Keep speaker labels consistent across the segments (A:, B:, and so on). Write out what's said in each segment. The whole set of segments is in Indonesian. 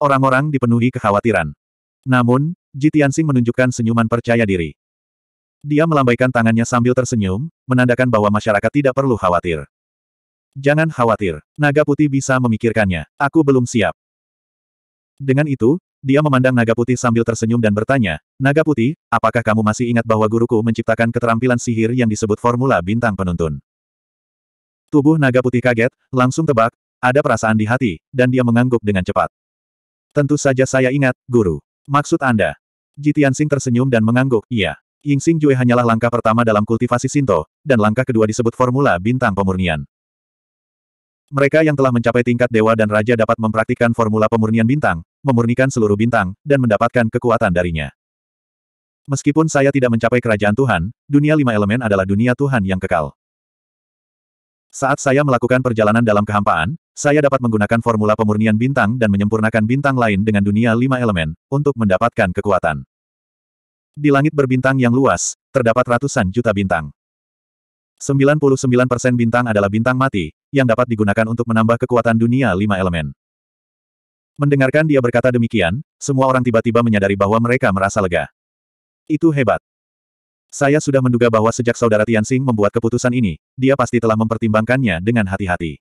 A: Orang-orang dipenuhi kekhawatiran. Namun, Ji menunjukkan senyuman percaya diri. Dia melambaikan tangannya sambil tersenyum, menandakan bahwa masyarakat tidak perlu khawatir. Jangan khawatir, naga putih bisa memikirkannya, aku belum siap. Dengan itu, dia memandang naga putih sambil tersenyum dan bertanya, Naga putih, apakah kamu masih ingat bahwa guruku menciptakan keterampilan sihir yang disebut formula bintang penuntun? Tubuh naga putih kaget, langsung tebak, ada perasaan di hati, dan dia mengangguk dengan cepat. Tentu saja saya ingat, guru. Maksud Anda? Jitian Sing tersenyum dan mengangguk, iya. Ying Sing Jue hanyalah langkah pertama dalam kultivasi Sinto, dan langkah kedua disebut formula bintang pemurnian. Mereka yang telah mencapai tingkat dewa dan raja dapat mempraktikkan formula pemurnian bintang, memurnikan seluruh bintang, dan mendapatkan kekuatan darinya. Meskipun saya tidak mencapai kerajaan Tuhan, dunia lima elemen adalah dunia Tuhan yang kekal. Saat saya melakukan perjalanan dalam kehampaan, saya dapat menggunakan formula pemurnian bintang dan menyempurnakan bintang lain dengan dunia lima elemen, untuk mendapatkan kekuatan. Di langit berbintang yang luas, terdapat ratusan juta bintang. 99% bintang adalah bintang mati, yang dapat digunakan untuk menambah kekuatan dunia lima elemen. Mendengarkan dia berkata demikian, semua orang tiba-tiba menyadari bahwa mereka merasa lega. Itu hebat. Saya sudah menduga bahwa sejak saudara Tianxing membuat keputusan ini, dia pasti telah mempertimbangkannya dengan hati-hati.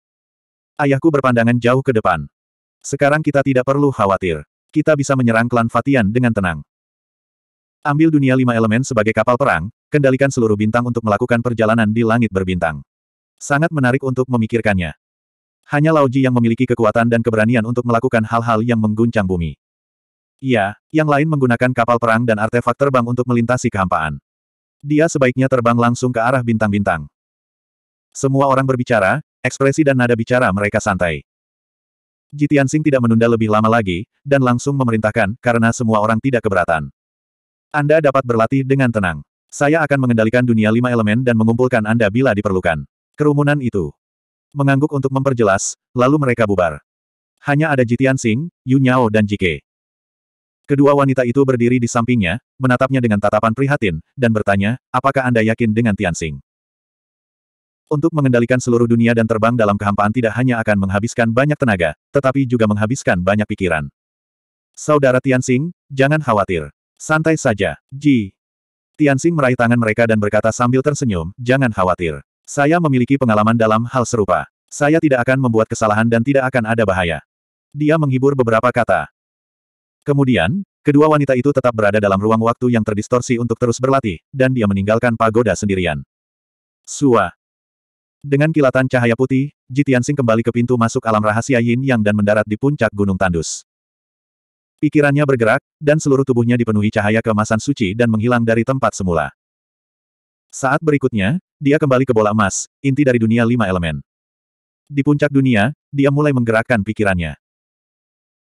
A: Ayahku berpandangan jauh ke depan. Sekarang kita tidak perlu khawatir. Kita bisa menyerang klan Fatian dengan tenang. Ambil dunia lima elemen sebagai kapal perang, kendalikan seluruh bintang untuk melakukan perjalanan di langit berbintang. Sangat menarik untuk memikirkannya. Hanya Lauji yang memiliki kekuatan dan keberanian untuk melakukan hal-hal yang mengguncang bumi. Ia, yang lain menggunakan kapal perang dan artefak terbang untuk melintasi kehampaan. Dia sebaiknya terbang langsung ke arah bintang-bintang. Semua orang berbicara, Ekspresi dan nada bicara mereka santai. Jitiansing tidak menunda lebih lama lagi, dan langsung memerintahkan, karena semua orang tidak keberatan. Anda dapat berlatih dengan tenang. Saya akan mengendalikan dunia lima elemen dan mengumpulkan Anda bila diperlukan. Kerumunan itu mengangguk untuk memperjelas, lalu mereka bubar. Hanya ada Jitiansing, Yu Nyao dan Jike. Kedua wanita itu berdiri di sampingnya, menatapnya dengan tatapan prihatin, dan bertanya, apakah Anda yakin dengan Tianxing? Untuk mengendalikan seluruh dunia dan terbang dalam kehampaan tidak hanya akan menghabiskan banyak tenaga, tetapi juga menghabiskan banyak pikiran. Saudara Tianxing, jangan khawatir. Santai saja, Ji. Tianxing meraih tangan mereka dan berkata sambil tersenyum, jangan khawatir. Saya memiliki pengalaman dalam hal serupa. Saya tidak akan membuat kesalahan dan tidak akan ada bahaya. Dia menghibur beberapa kata. Kemudian, kedua wanita itu tetap berada dalam ruang waktu yang terdistorsi untuk terus berlatih, dan dia meninggalkan pagoda sendirian. Suah. Dengan kilatan cahaya putih, Jitiansing kembali ke pintu masuk alam rahasia Yin Yang dan mendarat di puncak Gunung Tandus. Pikirannya bergerak, dan seluruh tubuhnya dipenuhi cahaya kemasan suci dan menghilang dari tempat semula. Saat berikutnya, dia kembali ke bola emas, inti dari dunia lima elemen. Di puncak dunia, dia mulai menggerakkan pikirannya.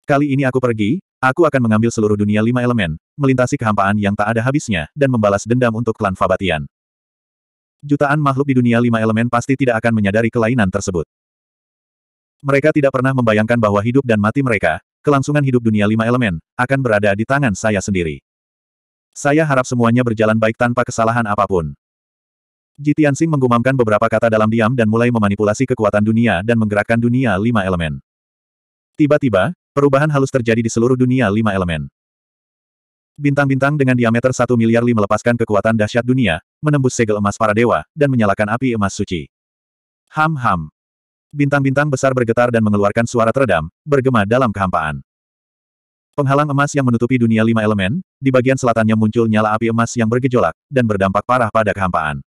A: Kali ini aku pergi, aku akan mengambil seluruh dunia lima elemen, melintasi kehampaan yang tak ada habisnya, dan membalas dendam untuk klan Fabatian. Jutaan makhluk di dunia lima elemen pasti tidak akan menyadari kelainan tersebut. Mereka tidak pernah membayangkan bahwa hidup dan mati mereka, kelangsungan hidup dunia lima elemen, akan berada di tangan saya sendiri. Saya harap semuanya berjalan baik tanpa kesalahan apapun. Jitian Sing menggumamkan beberapa kata dalam diam dan mulai memanipulasi kekuatan dunia dan menggerakkan dunia lima elemen. Tiba-tiba, perubahan halus terjadi di seluruh dunia lima elemen. Bintang-bintang dengan diameter satu miliar li melepaskan kekuatan dahsyat dunia, menembus segel emas para dewa, dan menyalakan api emas suci. Ham-ham. Bintang-bintang besar bergetar dan mengeluarkan suara teredam, bergema dalam kehampaan. Penghalang emas yang menutupi dunia lima elemen, di bagian selatannya muncul nyala api emas yang bergejolak, dan berdampak parah pada kehampaan.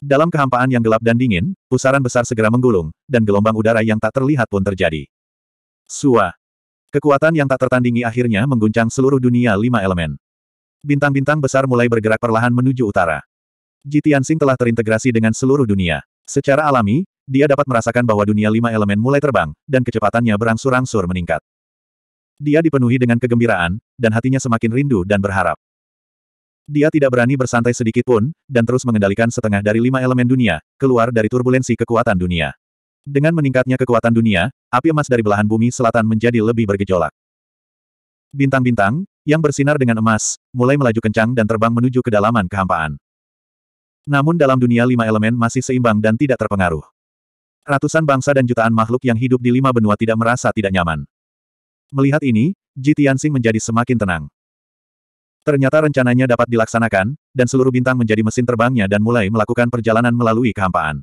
A: Dalam kehampaan yang gelap dan dingin, pusaran besar segera menggulung, dan gelombang udara yang tak terlihat pun terjadi. Suah. Kekuatan yang tak tertandingi akhirnya mengguncang seluruh dunia lima elemen. Bintang-bintang besar mulai bergerak perlahan menuju utara. Jitiansing telah terintegrasi dengan seluruh dunia. Secara alami, dia dapat merasakan bahwa dunia lima elemen mulai terbang, dan kecepatannya berangsur-angsur meningkat. Dia dipenuhi dengan kegembiraan, dan hatinya semakin rindu dan berharap. Dia tidak berani bersantai sedikit pun, dan terus mengendalikan setengah dari lima elemen dunia, keluar dari turbulensi kekuatan dunia. Dengan meningkatnya kekuatan dunia, api emas dari belahan bumi selatan menjadi lebih bergejolak. Bintang-bintang, yang bersinar dengan emas, mulai melaju kencang dan terbang menuju kedalaman kehampaan. Namun dalam dunia lima elemen masih seimbang dan tidak terpengaruh. Ratusan bangsa dan jutaan makhluk yang hidup di lima benua tidak merasa tidak nyaman. Melihat ini, Ji menjadi semakin tenang. Ternyata rencananya dapat dilaksanakan, dan seluruh bintang menjadi mesin terbangnya dan mulai melakukan perjalanan melalui kehampaan.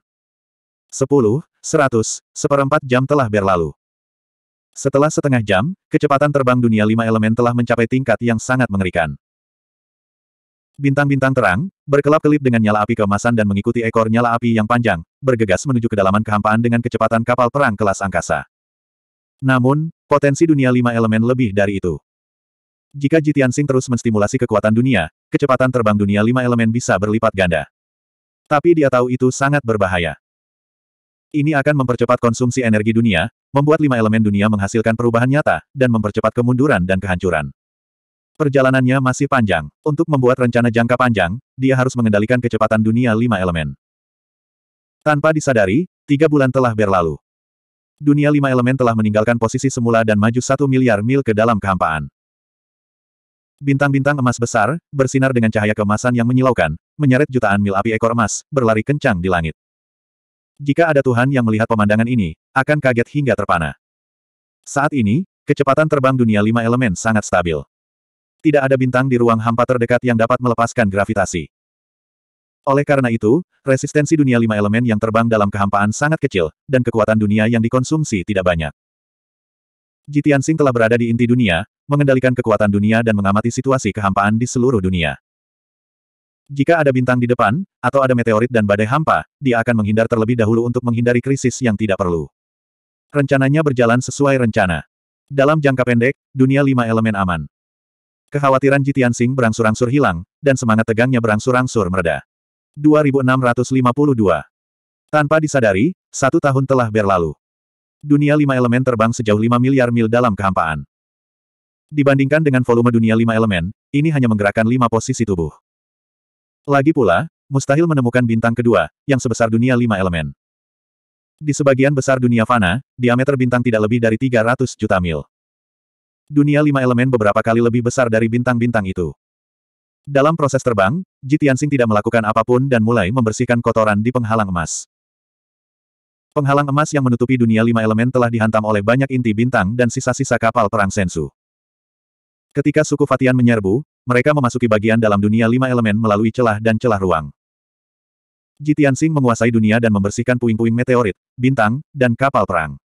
A: Sepuluh, seratus, seperempat jam telah berlalu. Setelah setengah jam, kecepatan terbang dunia lima elemen telah mencapai tingkat yang sangat mengerikan. Bintang-bintang terang, berkelap-kelip dengan nyala api keemasan dan mengikuti ekor nyala api yang panjang, bergegas menuju kedalaman kehampaan dengan kecepatan kapal perang kelas angkasa. Namun, potensi dunia lima elemen lebih dari itu. Jika Jitian Sing terus menstimulasi kekuatan dunia, kecepatan terbang dunia lima elemen bisa berlipat ganda. Tapi dia tahu itu sangat berbahaya. Ini akan mempercepat konsumsi energi dunia, membuat lima elemen dunia menghasilkan perubahan nyata, dan mempercepat kemunduran dan kehancuran. Perjalanannya masih panjang. Untuk membuat rencana jangka panjang, dia harus mengendalikan kecepatan dunia lima elemen. Tanpa disadari, tiga bulan telah berlalu. Dunia lima elemen telah meninggalkan posisi semula dan maju satu miliar mil ke dalam kehampaan. Bintang-bintang emas besar, bersinar dengan cahaya kemasan yang menyilaukan, menyeret jutaan mil api ekor emas, berlari kencang di langit. Jika ada Tuhan yang melihat pemandangan ini, akan kaget hingga terpana. Saat ini, kecepatan terbang dunia lima elemen sangat stabil. Tidak ada bintang di ruang hampa terdekat yang dapat melepaskan gravitasi. Oleh karena itu, resistensi dunia lima elemen yang terbang dalam kehampaan sangat kecil, dan kekuatan dunia yang dikonsumsi tidak banyak. Jitiansing telah berada di inti dunia, mengendalikan kekuatan dunia dan mengamati situasi kehampaan di seluruh dunia. Jika ada bintang di depan, atau ada meteorit dan badai hampa, dia akan menghindar terlebih dahulu untuk menghindari krisis yang tidak perlu. Rencananya berjalan sesuai rencana. Dalam jangka pendek, dunia lima elemen aman. Kekhawatiran Jitian Sing berangsur-angsur hilang, dan semangat tegangnya berangsur-angsur mereda. 2652 Tanpa disadari, satu tahun telah berlalu. Dunia lima elemen terbang sejauh 5 miliar mil dalam kehampaan. Dibandingkan dengan volume dunia lima elemen, ini hanya menggerakkan lima posisi tubuh. Lagi pula, mustahil menemukan bintang kedua, yang sebesar dunia lima elemen. Di sebagian besar dunia fana, diameter bintang tidak lebih dari 300 juta mil. Dunia lima elemen beberapa kali lebih besar dari bintang-bintang itu. Dalam proses terbang, Ji Tianxing tidak melakukan apapun dan mulai membersihkan kotoran di penghalang emas. Penghalang emas yang menutupi dunia lima elemen telah dihantam oleh banyak inti bintang dan sisa-sisa kapal perang Sensu. Ketika suku Fatian menyerbu, mereka memasuki bagian dalam dunia lima elemen melalui celah dan celah ruang. Jitian Sing menguasai dunia dan membersihkan puing-puing meteorit, bintang, dan kapal perang.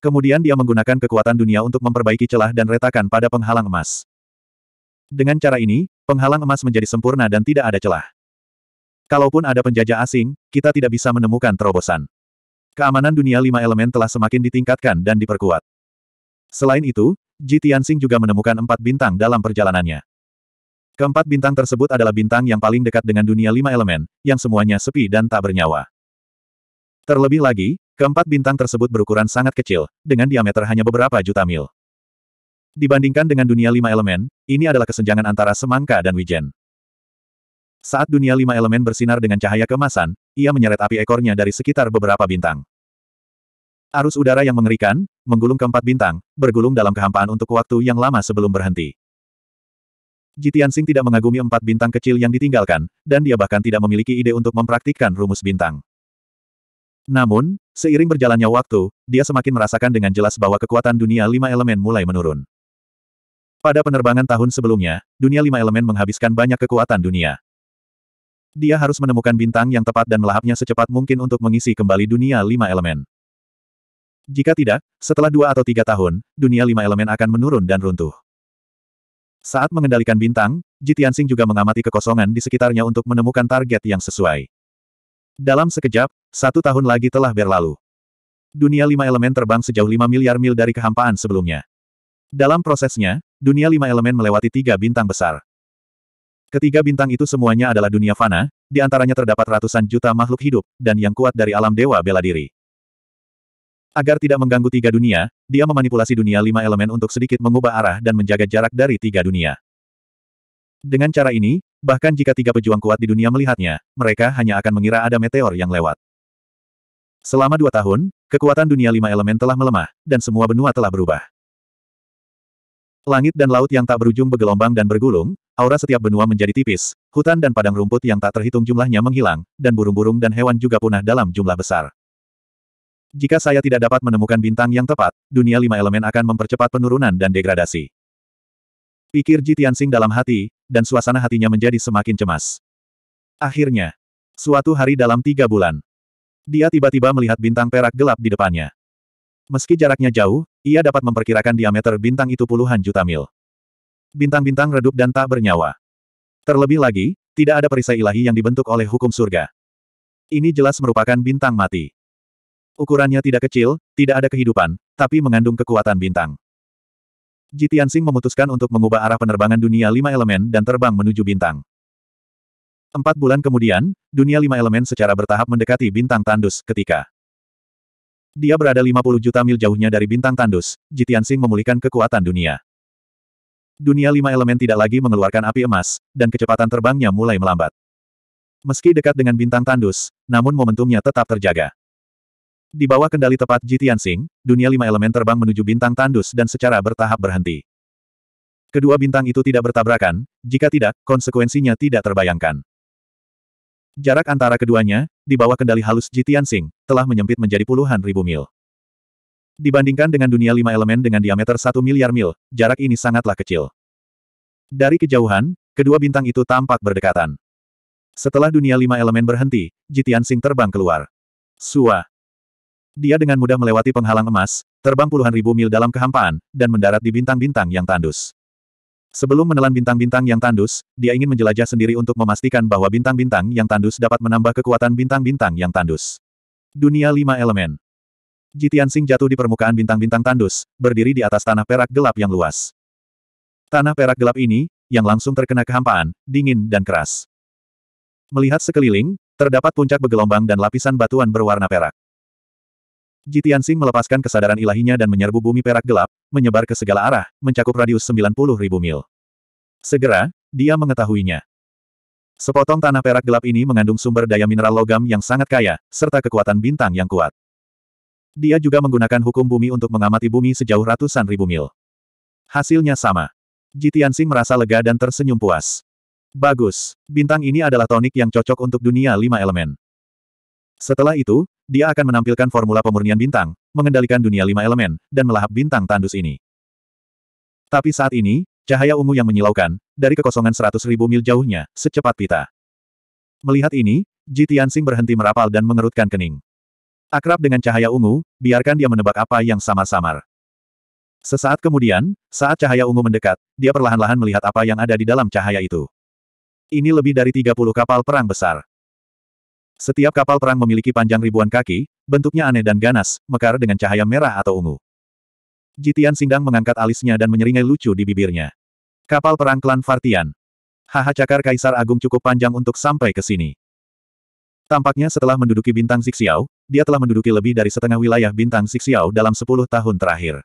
A: Kemudian dia menggunakan kekuatan dunia untuk memperbaiki celah dan retakan pada penghalang emas. Dengan cara ini, penghalang emas menjadi sempurna dan tidak ada celah. Kalaupun ada penjajah asing, kita tidak bisa menemukan terobosan. Keamanan dunia lima elemen telah semakin ditingkatkan dan diperkuat. Selain itu, Ji Tianxing juga menemukan empat bintang dalam perjalanannya. Keempat bintang tersebut adalah bintang yang paling dekat dengan dunia lima elemen, yang semuanya sepi dan tak bernyawa. Terlebih lagi, keempat bintang tersebut berukuran sangat kecil, dengan diameter hanya beberapa juta mil. Dibandingkan dengan dunia lima elemen, ini adalah kesenjangan antara semangka dan wijen. Saat dunia lima elemen bersinar dengan cahaya kemasan, ia menyeret api ekornya dari sekitar beberapa bintang. Arus udara yang mengerikan, menggulung keempat bintang, bergulung dalam kehampaan untuk waktu yang lama sebelum berhenti. Jitian Sing tidak mengagumi empat bintang kecil yang ditinggalkan, dan dia bahkan tidak memiliki ide untuk mempraktikkan rumus bintang. Namun, seiring berjalannya waktu, dia semakin merasakan dengan jelas bahwa kekuatan dunia lima elemen mulai menurun. Pada penerbangan tahun sebelumnya, dunia lima elemen menghabiskan banyak kekuatan dunia. Dia harus menemukan bintang yang tepat dan melahapnya secepat mungkin untuk mengisi kembali dunia lima elemen. Jika tidak, setelah dua atau tiga tahun, dunia lima elemen akan menurun dan runtuh. Saat mengendalikan bintang, Jitiansing juga mengamati kekosongan di sekitarnya untuk menemukan target yang sesuai. Dalam sekejap, satu tahun lagi telah berlalu. Dunia lima elemen terbang sejauh lima miliar mil dari kehampaan sebelumnya. Dalam prosesnya, dunia lima elemen melewati tiga bintang besar. Ketiga bintang itu semuanya adalah dunia fana, di antaranya terdapat ratusan juta makhluk hidup, dan yang kuat dari alam dewa bela diri. Agar tidak mengganggu tiga dunia, dia memanipulasi dunia lima elemen untuk sedikit mengubah arah dan menjaga jarak dari tiga dunia. Dengan cara ini, bahkan jika tiga pejuang kuat di dunia melihatnya, mereka hanya akan mengira ada meteor yang lewat. Selama dua tahun, kekuatan dunia lima elemen telah melemah, dan semua benua telah berubah. Langit dan laut yang tak berujung bergelombang dan bergulung, aura setiap benua menjadi tipis, hutan dan padang rumput yang tak terhitung jumlahnya menghilang, dan burung-burung dan hewan juga punah dalam jumlah besar. Jika saya tidak dapat menemukan bintang yang tepat, dunia lima elemen akan mempercepat penurunan dan degradasi. Pikir Ji Tianxing dalam hati, dan suasana hatinya menjadi semakin cemas. Akhirnya, suatu hari dalam tiga bulan, dia tiba-tiba melihat bintang perak gelap di depannya. Meski jaraknya jauh, ia dapat memperkirakan diameter bintang itu puluhan juta mil. Bintang-bintang redup dan tak bernyawa. Terlebih lagi, tidak ada perisai ilahi yang dibentuk oleh hukum surga. Ini jelas merupakan bintang mati. Ukurannya tidak kecil, tidak ada kehidupan, tapi mengandung kekuatan bintang. Jitian Sing memutuskan untuk mengubah arah penerbangan dunia lima elemen dan terbang menuju bintang. Empat bulan kemudian, dunia lima elemen secara bertahap mendekati bintang tandus ketika dia berada 50 juta mil jauhnya dari bintang tandus, Jitian Sing memulihkan kekuatan dunia. Dunia lima elemen tidak lagi mengeluarkan api emas, dan kecepatan terbangnya mulai melambat. Meski dekat dengan bintang tandus, namun momentumnya tetap terjaga. Di bawah kendali tepat Ji Tianxing, dunia lima elemen terbang menuju bintang tandus dan secara bertahap berhenti. Kedua bintang itu tidak bertabrakan, jika tidak, konsekuensinya tidak terbayangkan. Jarak antara keduanya, di bawah kendali halus Ji Tianxing, telah menyempit menjadi puluhan ribu mil. Dibandingkan dengan dunia lima elemen dengan diameter satu miliar mil, jarak ini sangatlah kecil. Dari kejauhan, kedua bintang itu tampak berdekatan. Setelah dunia lima elemen berhenti, Jitian Sing terbang keluar. Suah. Dia dengan mudah melewati penghalang emas, terbang puluhan ribu mil dalam kehampaan, dan mendarat di bintang-bintang yang tandus. Sebelum menelan bintang-bintang yang tandus, dia ingin menjelajah sendiri untuk memastikan bahwa bintang-bintang yang tandus dapat menambah kekuatan bintang-bintang yang tandus. Dunia Lima Elemen Jitian Sing jatuh di permukaan bintang-bintang tandus, berdiri di atas tanah perak gelap yang luas. Tanah perak gelap ini, yang langsung terkena kehampaan, dingin dan keras. Melihat sekeliling, terdapat puncak bergelombang dan lapisan batuan berwarna perak. Jitian Sing melepaskan kesadaran ilahinya dan menyerbu bumi perak gelap, menyebar ke segala arah, mencakup radius 90 ribu mil. Segera, dia mengetahuinya. Sepotong tanah perak gelap ini mengandung sumber daya mineral logam yang sangat kaya, serta kekuatan bintang yang kuat. Dia juga menggunakan hukum bumi untuk mengamati bumi sejauh ratusan ribu mil. Hasilnya sama. Jitian Sing merasa lega dan tersenyum puas. Bagus, bintang ini adalah tonik yang cocok untuk dunia lima elemen. Setelah itu, dia akan menampilkan formula pemurnian bintang, mengendalikan dunia lima elemen, dan melahap bintang tandus ini. Tapi saat ini, cahaya ungu yang menyilaukan, dari kekosongan seratus ribu mil jauhnya, secepat pita. Melihat ini, Ji Tianxing berhenti merapal dan mengerutkan kening. Akrab dengan cahaya ungu, biarkan dia menebak apa yang samar-samar. Sesaat kemudian, saat cahaya ungu mendekat, dia perlahan-lahan melihat apa yang ada di dalam cahaya itu. Ini lebih dari 30 kapal perang besar. Setiap kapal perang memiliki panjang ribuan kaki, bentuknya aneh dan ganas, mekar dengan cahaya merah atau ungu. Jitian Singdang mengangkat alisnya dan menyeringai lucu di bibirnya. Kapal perang klan Fartian. Haha cakar Kaisar Agung cukup panjang untuk sampai ke sini. Tampaknya setelah menduduki bintang Zixiao, dia telah menduduki lebih dari setengah wilayah bintang Zixiao dalam 10 tahun terakhir.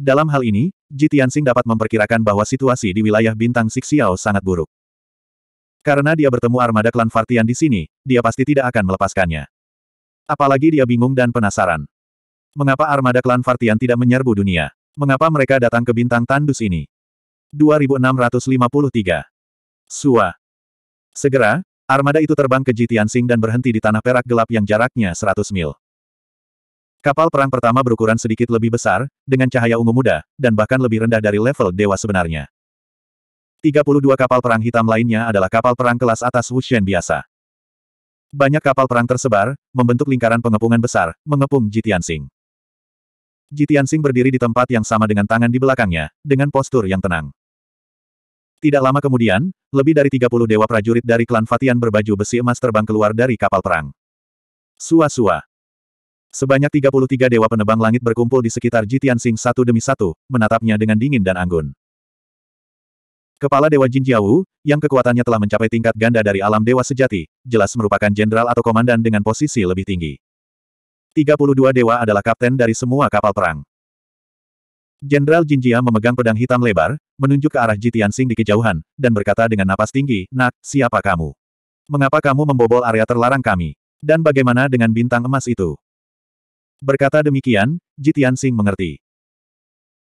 A: Dalam hal ini, Jitian Sing dapat memperkirakan bahwa situasi di wilayah bintang Zixiao sangat buruk. Karena dia bertemu armada klan Vartian di sini, dia pasti tidak akan melepaskannya. Apalagi dia bingung dan penasaran. Mengapa armada klan Vartian tidak menyerbu dunia? Mengapa mereka datang ke bintang tandus ini? 2653. Sua. Segera, armada itu terbang ke Jitiansing dan berhenti di tanah perak gelap yang jaraknya 100 mil. Kapal perang pertama berukuran sedikit lebih besar, dengan cahaya ungu muda, dan bahkan lebih rendah dari level dewa sebenarnya. 32 kapal perang hitam lainnya adalah kapal perang kelas atas Wuxian biasa. Banyak kapal perang tersebar, membentuk lingkaran pengepungan besar, mengepung Jitiansing. Jitiansing berdiri di tempat yang sama dengan tangan di belakangnya, dengan postur yang tenang. Tidak lama kemudian, lebih dari 30 dewa prajurit dari klan Fatian berbaju besi emas terbang keluar dari kapal perang. Sua-sua. Sebanyak 33 dewa penebang langit berkumpul di sekitar Jitiansing satu demi satu, menatapnya dengan dingin dan anggun. Kepala Dewa Jin Jiawu, yang kekuatannya telah mencapai tingkat ganda dari alam dewa sejati, jelas merupakan jenderal atau komandan dengan posisi lebih tinggi. 32 dewa adalah kapten dari semua kapal perang. Jenderal Jinjia memegang pedang hitam lebar, menunjuk ke arah Jitian Sing di kejauhan, dan berkata dengan napas tinggi, Nak, siapa kamu? Mengapa kamu membobol area terlarang kami? Dan bagaimana dengan bintang emas itu? Berkata demikian, Jitian Sing mengerti.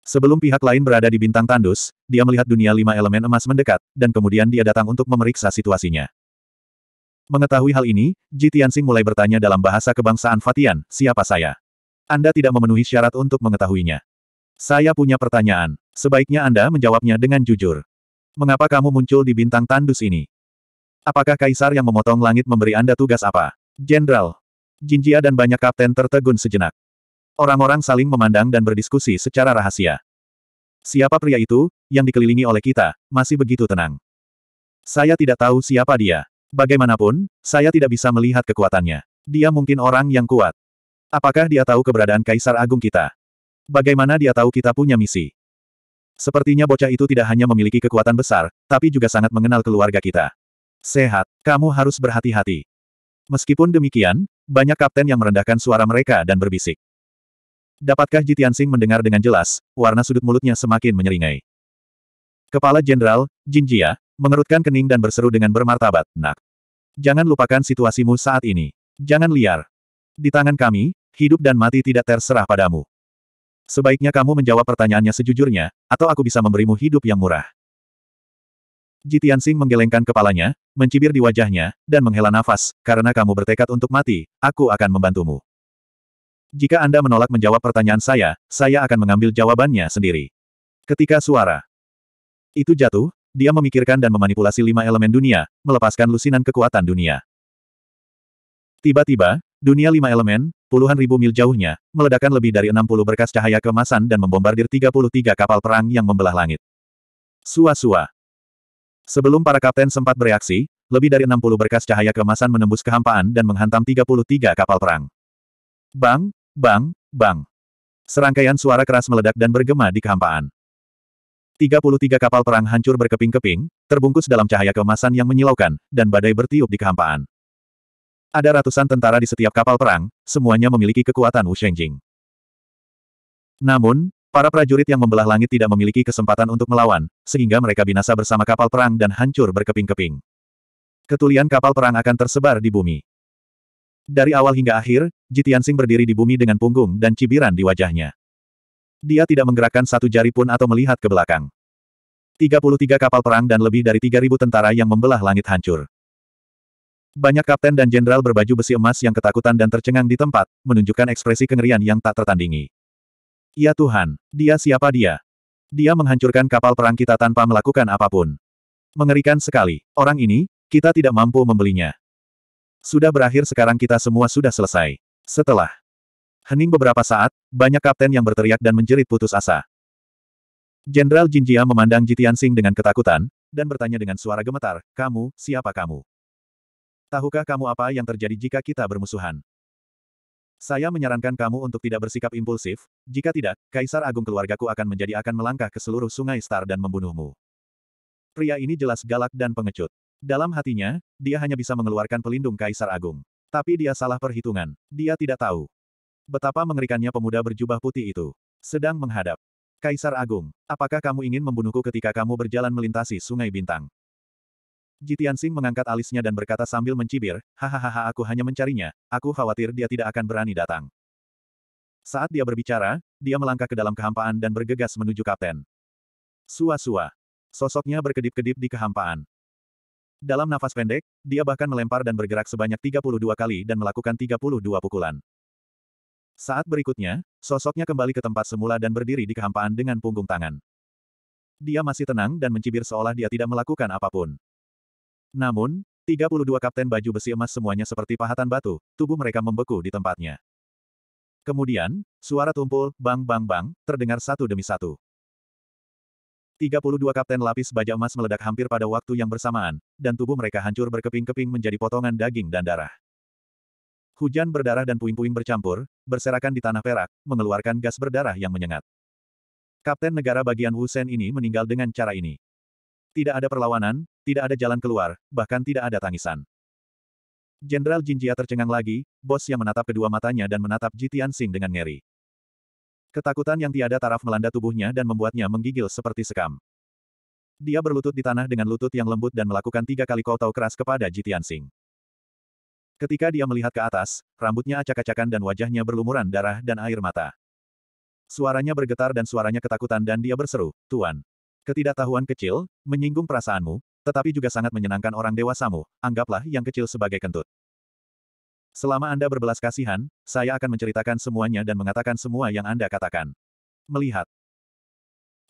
A: Sebelum pihak lain berada di bintang tandus, dia melihat dunia lima elemen emas mendekat, dan kemudian dia datang untuk memeriksa situasinya. Mengetahui hal ini, Ji Tianxing mulai bertanya dalam bahasa kebangsaan Fatian, siapa saya? Anda tidak memenuhi syarat untuk mengetahuinya. Saya punya pertanyaan. Sebaiknya Anda menjawabnya dengan jujur. Mengapa kamu muncul di bintang tandus ini? Apakah kaisar yang memotong langit memberi Anda tugas apa? Jenderal. Jinjia dan banyak kapten tertegun sejenak. Orang-orang saling memandang dan berdiskusi secara rahasia. Siapa pria itu, yang dikelilingi oleh kita, masih begitu tenang. Saya tidak tahu siapa dia. Bagaimanapun, saya tidak bisa melihat kekuatannya. Dia mungkin orang yang kuat. Apakah dia tahu keberadaan Kaisar Agung kita? Bagaimana dia tahu kita punya misi? Sepertinya bocah itu tidak hanya memiliki kekuatan besar, tapi juga sangat mengenal keluarga kita. Sehat, kamu harus berhati-hati. Meskipun demikian, banyak kapten yang merendahkan suara mereka dan berbisik. Dapatkah Jitian Jitiansing mendengar dengan jelas, warna sudut mulutnya semakin menyeringai. Kepala Jenderal, Jinjia, mengerutkan kening dan berseru dengan bermartabat, nak. Jangan lupakan situasimu saat ini. Jangan liar. Di tangan kami, hidup dan mati tidak terserah padamu. Sebaiknya kamu menjawab pertanyaannya sejujurnya, atau aku bisa memberimu hidup yang murah. Jitian Jitiansing menggelengkan kepalanya, mencibir di wajahnya, dan menghela nafas, karena kamu bertekad untuk mati, aku akan membantumu. Jika Anda menolak menjawab pertanyaan saya, saya akan mengambil jawabannya sendiri. Ketika suara itu jatuh, dia memikirkan dan memanipulasi lima elemen dunia, melepaskan lusinan kekuatan dunia. Tiba-tiba, dunia lima elemen, puluhan ribu mil jauhnya, meledakkan lebih dari 60 berkas cahaya kemasan dan membombardir 33 kapal perang yang membelah langit. Sua-sua. Sebelum para kapten sempat bereaksi, lebih dari 60 berkas cahaya kemasan menembus kehampaan dan menghantam 33 kapal perang. Bang, Bang, bang. Serangkaian suara keras meledak dan bergema di kehampaan. 33 kapal perang hancur berkeping-keping, terbungkus dalam cahaya kemasan yang menyilaukan, dan badai bertiup di kehampaan. Ada ratusan tentara di setiap kapal perang, semuanya memiliki kekuatan Wu Shengjing. Namun, para prajurit yang membelah langit tidak memiliki kesempatan untuk melawan, sehingga mereka binasa bersama kapal perang dan hancur berkeping-keping. Ketulian kapal perang akan tersebar di bumi. Dari awal hingga akhir, Jitian Sing berdiri di bumi dengan punggung dan cibiran di wajahnya. Dia tidak menggerakkan satu jari pun atau melihat ke belakang. 33 kapal perang dan lebih dari 3.000 tentara yang membelah langit hancur. Banyak kapten dan jenderal berbaju besi emas yang ketakutan dan tercengang di tempat, menunjukkan ekspresi kengerian yang tak tertandingi. Ya Tuhan, dia siapa dia? Dia menghancurkan kapal perang kita tanpa melakukan apapun. Mengerikan sekali. Orang ini, kita tidak mampu membelinya. Sudah berakhir sekarang kita semua sudah selesai. Setelah hening beberapa saat, banyak kapten yang berteriak dan menjerit putus asa. Jenderal Jinjia memandang Jitian Sing dengan ketakutan, dan bertanya dengan suara gemetar, kamu, siapa kamu? Tahukah kamu apa yang terjadi jika kita bermusuhan? Saya menyarankan kamu untuk tidak bersikap impulsif, jika tidak, Kaisar Agung keluargaku akan menjadi akan melangkah ke seluruh sungai Star dan membunuhmu. Pria ini jelas galak dan pengecut. Dalam hatinya, dia hanya bisa mengeluarkan pelindung Kaisar Agung. Tapi dia salah perhitungan. Dia tidak tahu. Betapa mengerikannya pemuda berjubah putih itu. Sedang menghadap. Kaisar Agung, apakah kamu ingin membunuhku ketika kamu berjalan melintasi Sungai Bintang? Jitian Sing mengangkat alisnya dan berkata sambil mencibir, hahaha aku hanya mencarinya, aku khawatir dia tidak akan berani datang. Saat dia berbicara, dia melangkah ke dalam kehampaan dan bergegas menuju kapten. Sua-sua. Sosoknya berkedip-kedip di kehampaan. Dalam nafas pendek, dia bahkan melempar dan bergerak sebanyak 32 kali dan melakukan 32 pukulan. Saat berikutnya, sosoknya kembali ke tempat semula dan berdiri di kehampaan dengan punggung tangan. Dia masih tenang dan mencibir seolah dia tidak melakukan apapun. Namun, 32 kapten baju besi emas semuanya seperti pahatan batu, tubuh mereka membeku di tempatnya. Kemudian, suara tumpul, bang bang bang, terdengar satu demi satu. 32 kapten lapis baja emas meledak hampir pada waktu yang bersamaan, dan tubuh mereka hancur berkeping-keping menjadi potongan daging dan darah. Hujan berdarah dan puing-puing bercampur, berserakan di tanah perak, mengeluarkan gas berdarah yang menyengat. Kapten negara bagian Wu Sen ini meninggal dengan cara ini. Tidak ada perlawanan, tidak ada jalan keluar, bahkan tidak ada tangisan. Jenderal Jinjia tercengang lagi, bos yang menatap kedua matanya dan menatap Jitian Sing dengan ngeri. Ketakutan yang tiada taraf melanda tubuhnya dan membuatnya menggigil seperti sekam. Dia berlutut di tanah dengan lutut yang lembut dan melakukan tiga kali kotau keras kepada Jitian Sing. Ketika dia melihat ke atas, rambutnya acak-acakan dan wajahnya berlumuran darah dan air mata. Suaranya bergetar dan suaranya ketakutan dan dia berseru, Tuan. Ketidaktahuan kecil, menyinggung perasaanmu, tetapi juga sangat menyenangkan orang dewasamu, anggaplah yang kecil sebagai kentut. Selama Anda berbelas kasihan, saya akan menceritakan semuanya dan mengatakan semua yang Anda katakan. Melihat.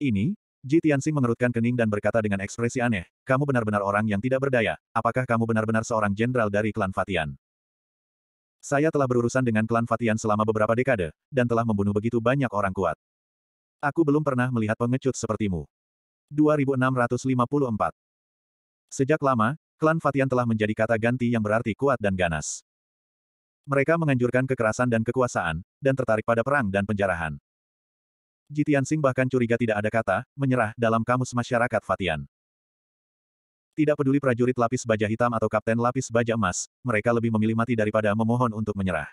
A: Ini, Ji Tianxing mengerutkan kening dan berkata dengan ekspresi aneh, kamu benar-benar orang yang tidak berdaya, apakah kamu benar-benar seorang jenderal dari klan Fatian? Saya telah berurusan dengan klan Fatian selama beberapa dekade, dan telah membunuh begitu banyak orang kuat. Aku belum pernah melihat pengecut sepertimu. 2654 Sejak lama, klan Fatian telah menjadi kata ganti yang berarti kuat dan ganas. Mereka menganjurkan kekerasan dan kekuasaan, dan tertarik pada perang dan penjarahan. Jitian Sing bahkan curiga tidak ada kata, menyerah, dalam kamus masyarakat Fatian. Tidak peduli prajurit lapis baja hitam atau kapten lapis baja emas, mereka lebih memilih mati daripada memohon untuk menyerah.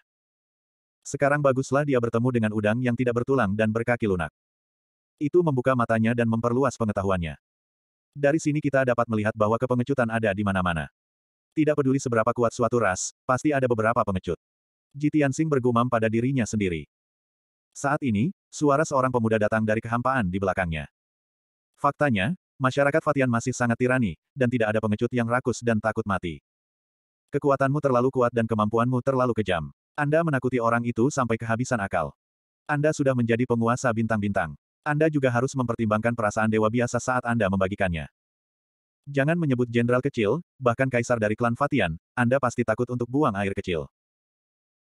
A: Sekarang baguslah dia bertemu dengan udang yang tidak bertulang dan berkaki lunak. Itu membuka matanya dan memperluas pengetahuannya. Dari sini kita dapat melihat bahwa kepengecutan ada di mana-mana. Tidak peduli seberapa kuat suatu ras, pasti ada beberapa pengecut. Jitian Sing bergumam pada dirinya sendiri. Saat ini, suara seorang pemuda datang dari kehampaan di belakangnya. Faktanya, masyarakat Fatian masih sangat tirani, dan tidak ada pengecut yang rakus dan takut mati. Kekuatanmu terlalu kuat dan kemampuanmu terlalu kejam. Anda menakuti orang itu sampai kehabisan akal. Anda sudah menjadi penguasa bintang-bintang. Anda juga harus mempertimbangkan perasaan dewa biasa saat Anda membagikannya. Jangan menyebut jenderal kecil, bahkan kaisar dari klan Fatian, Anda pasti takut untuk buang air kecil.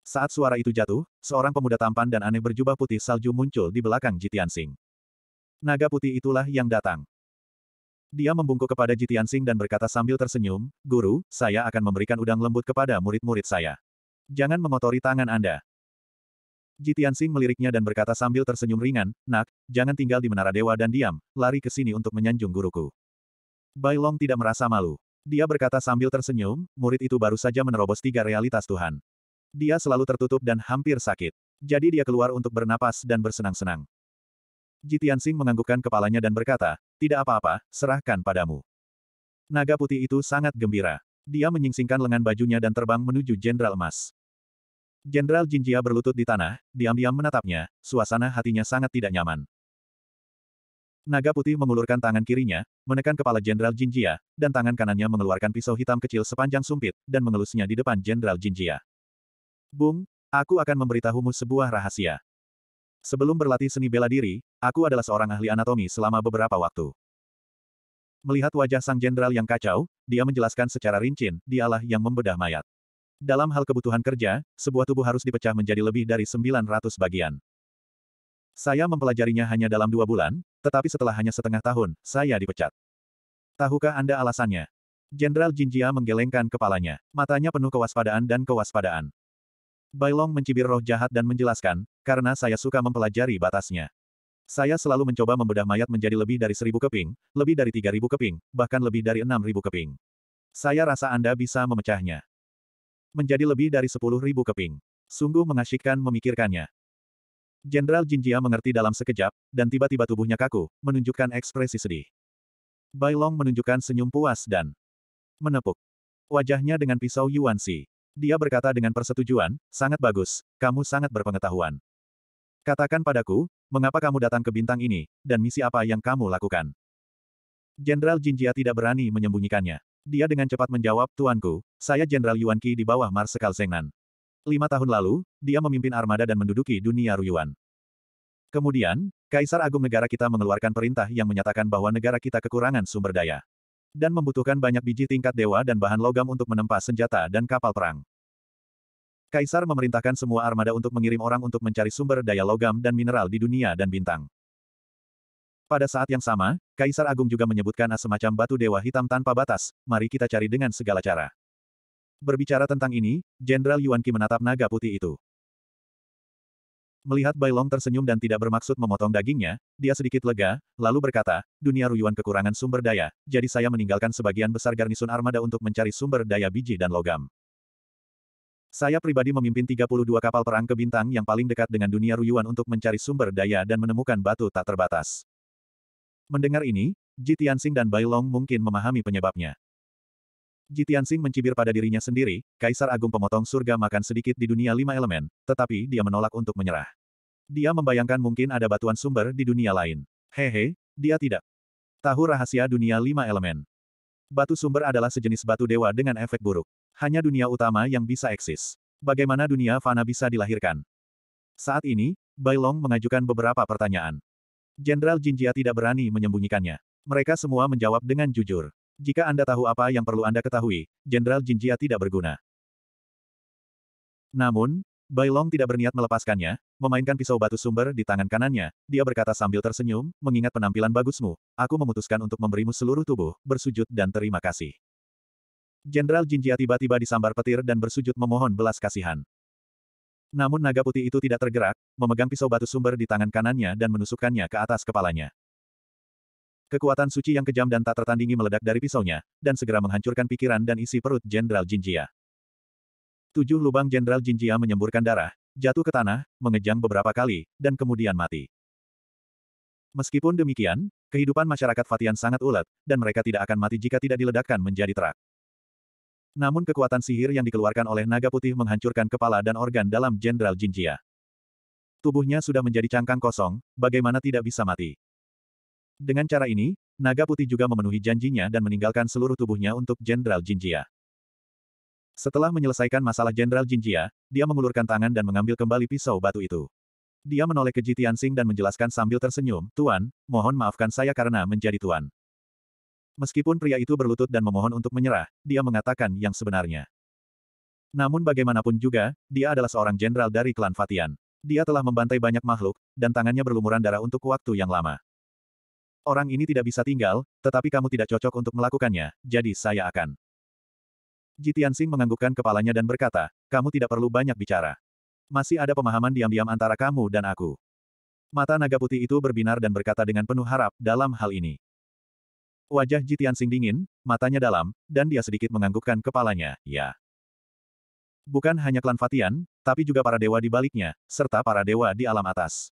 A: Saat suara itu jatuh, seorang pemuda tampan dan aneh berjubah putih salju muncul di belakang Jitian Sing. Naga putih itulah yang datang. Dia membungkuk kepada Jitian Sing dan berkata sambil tersenyum, Guru, saya akan memberikan udang lembut kepada murid-murid saya. Jangan mengotori tangan Anda. Jitian Sing meliriknya dan berkata sambil tersenyum ringan, Nak, jangan tinggal di Menara Dewa dan diam, lari ke sini untuk menyanjung guruku. Bai tidak merasa malu. Dia berkata sambil tersenyum, murid itu baru saja menerobos tiga realitas Tuhan. Dia selalu tertutup dan hampir sakit. Jadi dia keluar untuk bernapas dan bersenang-senang. Jitian menganggukkan kepalanya dan berkata, tidak apa-apa, serahkan padamu. Naga putih itu sangat gembira. Dia menyingsingkan lengan bajunya dan terbang menuju Jenderal Emas. Jenderal Jinjia berlutut di tanah, diam-diam menatapnya, suasana hatinya sangat tidak nyaman. Naga putih mengulurkan tangan kirinya, menekan kepala Jenderal Jinjia, dan tangan kanannya mengeluarkan pisau hitam kecil sepanjang sumpit, dan mengelusnya di depan Jenderal Jinjia. Bung, aku akan memberitahumu sebuah rahasia. Sebelum berlatih seni bela diri, aku adalah seorang ahli anatomi selama beberapa waktu. Melihat wajah sang jenderal yang kacau, dia menjelaskan secara rincin, dialah yang membedah mayat. Dalam hal kebutuhan kerja, sebuah tubuh harus dipecah menjadi lebih dari 900 bagian. Saya mempelajarinya hanya dalam dua bulan, tetapi setelah hanya setengah tahun, saya dipecat. Tahukah Anda alasannya? Jenderal Jinjia menggelengkan kepalanya, matanya penuh kewaspadaan dan kewaspadaan. Bailong mencibir roh jahat dan menjelaskan, karena saya suka mempelajari batasnya. Saya selalu mencoba membedah mayat menjadi lebih dari seribu keping, lebih dari tiga ribu keping, bahkan lebih dari enam ribu keping. Saya rasa Anda bisa memecahnya. Menjadi lebih dari sepuluh ribu keping. Sungguh mengasyikkan memikirkannya. Jenderal Jinjia mengerti dalam sekejap, dan tiba-tiba tubuhnya kaku, menunjukkan ekspresi sedih. Bai Long menunjukkan senyum puas dan menepuk wajahnya dengan pisau Yuan Si. Dia berkata dengan persetujuan, sangat bagus, kamu sangat berpengetahuan. Katakan padaku, mengapa kamu datang ke bintang ini, dan misi apa yang kamu lakukan? Jenderal Jinjia tidak berani menyembunyikannya. Dia dengan cepat menjawab, Tuanku, saya Jenderal Yuan Qi di bawah Marsekal Zengnan. Lima tahun lalu, dia memimpin armada dan menduduki dunia Ruyuan. Kemudian, Kaisar Agung negara kita mengeluarkan perintah yang menyatakan bahwa negara kita kekurangan sumber daya. Dan membutuhkan banyak biji tingkat dewa dan bahan logam untuk menempa senjata dan kapal perang. Kaisar memerintahkan semua armada untuk mengirim orang untuk mencari sumber daya logam dan mineral di dunia dan bintang. Pada saat yang sama, Kaisar Agung juga menyebutkan semacam batu dewa hitam tanpa batas, mari kita cari dengan segala cara. Berbicara tentang ini, Jenderal Yuan Qi menatap naga putih itu. Melihat Bailong tersenyum dan tidak bermaksud memotong dagingnya, dia sedikit lega, lalu berkata, dunia Ruyuan kekurangan sumber daya, jadi saya meninggalkan sebagian besar garnisun armada untuk mencari sumber daya biji dan logam. Saya pribadi memimpin 32 kapal perang ke bintang yang paling dekat dengan dunia Ruyuan untuk mencari sumber daya dan menemukan batu tak terbatas. Mendengar ini, Ji Tianxing dan Bailong mungkin memahami penyebabnya. Ji Tianxing mencibir pada dirinya sendiri, Kaisar Agung Pemotong Surga makan sedikit di dunia lima elemen, tetapi dia menolak untuk menyerah. Dia membayangkan mungkin ada batuan sumber di dunia lain. Hehe, dia tidak. Tahu rahasia dunia lima elemen. Batu sumber adalah sejenis batu dewa dengan efek buruk. Hanya dunia utama yang bisa eksis. Bagaimana dunia fana bisa dilahirkan? Saat ini, Bailong mengajukan beberapa pertanyaan. Jenderal Jinjia tidak berani menyembunyikannya. Mereka semua menjawab dengan jujur. Jika Anda tahu apa yang perlu Anda ketahui, Jenderal Jinjia tidak berguna. Namun, Bailong tidak berniat melepaskannya, memainkan pisau batu sumber di tangan kanannya, dia berkata sambil tersenyum, mengingat penampilan bagusmu, aku memutuskan untuk memberimu seluruh tubuh, bersujud dan terima kasih. Jenderal Jinjia tiba-tiba disambar petir dan bersujud memohon belas kasihan. Namun naga putih itu tidak tergerak, memegang pisau batu sumber di tangan kanannya dan menusukkannya ke atas kepalanya. Kekuatan suci yang kejam dan tak tertandingi meledak dari pisaunya, dan segera menghancurkan pikiran dan isi perut Jenderal Jinjia. Tujuh lubang Jenderal Jinjia menyemburkan darah, jatuh ke tanah, mengejang beberapa kali, dan kemudian mati. Meskipun demikian, kehidupan masyarakat Fatian sangat ulet, dan mereka tidak akan mati jika tidak diledakkan menjadi terak. Namun kekuatan sihir yang dikeluarkan oleh naga putih menghancurkan kepala dan organ dalam Jenderal Jinjia. Tubuhnya sudah menjadi cangkang kosong, bagaimana tidak bisa mati. Dengan cara ini, naga putih juga memenuhi janjinya dan meninggalkan seluruh tubuhnya untuk Jenderal Jinjia. Setelah menyelesaikan masalah Jenderal Jinjia, dia mengulurkan tangan dan mengambil kembali pisau batu itu. Dia menoleh ke Jitian Sing dan menjelaskan sambil tersenyum, Tuan, mohon maafkan saya karena menjadi Tuan. Meskipun pria itu berlutut dan memohon untuk menyerah, dia mengatakan yang sebenarnya. Namun bagaimanapun juga, dia adalah seorang jenderal dari klan Fatian. Dia telah membantai banyak makhluk, dan tangannya berlumuran darah untuk waktu yang lama. Orang ini tidak bisa tinggal, tetapi kamu tidak cocok untuk melakukannya, jadi saya akan. Jitian Sing menganggukkan kepalanya dan berkata, kamu tidak perlu banyak bicara. Masih ada pemahaman diam-diam antara kamu dan aku. Mata naga putih itu berbinar dan berkata dengan penuh harap dalam hal ini. Wajah Jitian Sing dingin, matanya dalam, dan dia sedikit menganggukkan kepalanya, ya. Bukan hanya klan Fatian, tapi juga para dewa di baliknya, serta para dewa di alam atas.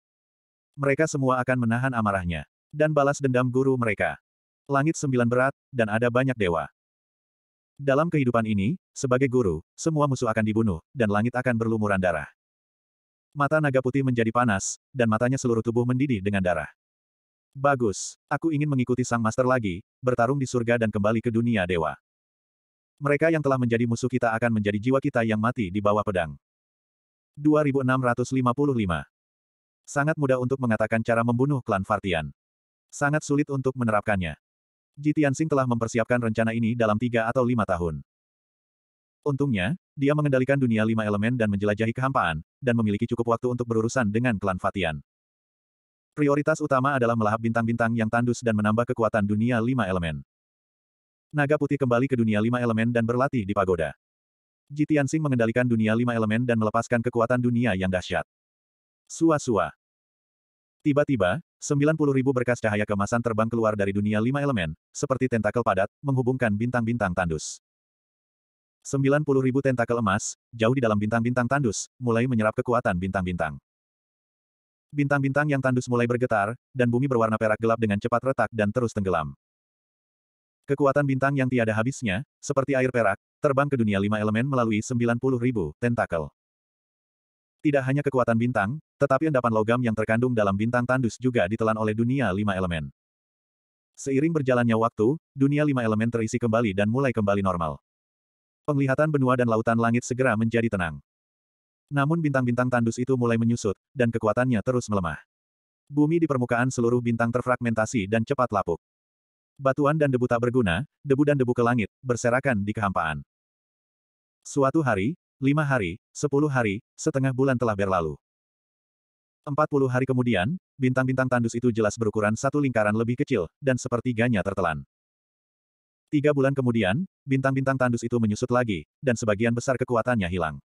A: Mereka semua akan menahan amarahnya dan balas dendam guru mereka. Langit sembilan berat, dan ada banyak dewa. Dalam kehidupan ini, sebagai guru, semua musuh akan dibunuh, dan langit akan berlumuran darah. Mata naga putih menjadi panas, dan matanya seluruh tubuh mendidih dengan darah. Bagus, aku ingin mengikuti sang master lagi, bertarung di surga dan kembali ke dunia dewa. Mereka yang telah menjadi musuh kita akan menjadi jiwa kita yang mati di bawah pedang. 2655 Sangat mudah untuk mengatakan cara membunuh klan Fartian. Sangat sulit untuk menerapkannya. Ji telah mempersiapkan rencana ini dalam tiga atau lima tahun. Untungnya, dia mengendalikan dunia lima elemen dan menjelajahi kehampaan, dan memiliki cukup waktu untuk berurusan dengan klan Fatian. Prioritas utama adalah melahap bintang-bintang yang tandus dan menambah kekuatan dunia lima elemen. Naga putih kembali ke dunia lima elemen dan berlatih di pagoda. Ji mengendalikan dunia lima elemen dan melepaskan kekuatan dunia yang dahsyat. Sua-sua. Tiba-tiba, 90 ribu berkas cahaya kemasan terbang keluar dari dunia lima elemen, seperti tentakel padat, menghubungkan bintang-bintang tandus. 90 ribu tentakel emas, jauh di dalam bintang-bintang tandus, mulai menyerap kekuatan bintang-bintang. Bintang-bintang yang tandus mulai bergetar, dan bumi berwarna perak gelap dengan cepat retak dan terus tenggelam. Kekuatan bintang yang tiada habisnya, seperti air perak, terbang ke dunia lima elemen melalui 90 ribu tentakel. Tidak hanya kekuatan bintang, tetapi endapan logam yang terkandung dalam bintang tandus juga ditelan oleh dunia lima elemen. Seiring berjalannya waktu, dunia lima elemen terisi kembali dan mulai kembali normal. Penglihatan benua dan lautan langit segera menjadi tenang. Namun bintang-bintang tandus itu mulai menyusut, dan kekuatannya terus melemah. Bumi di permukaan seluruh bintang terfragmentasi dan cepat lapuk. Batuan dan debu tak berguna, debu dan debu ke langit, berserakan di kehampaan. Suatu hari, lima hari, sepuluh hari, setengah bulan telah berlalu. Empat puluh hari kemudian, bintang-bintang tandus itu jelas berukuran satu lingkaran lebih kecil, dan sepertiganya tertelan. Tiga bulan kemudian, bintang-bintang tandus itu menyusut lagi, dan sebagian besar kekuatannya hilang.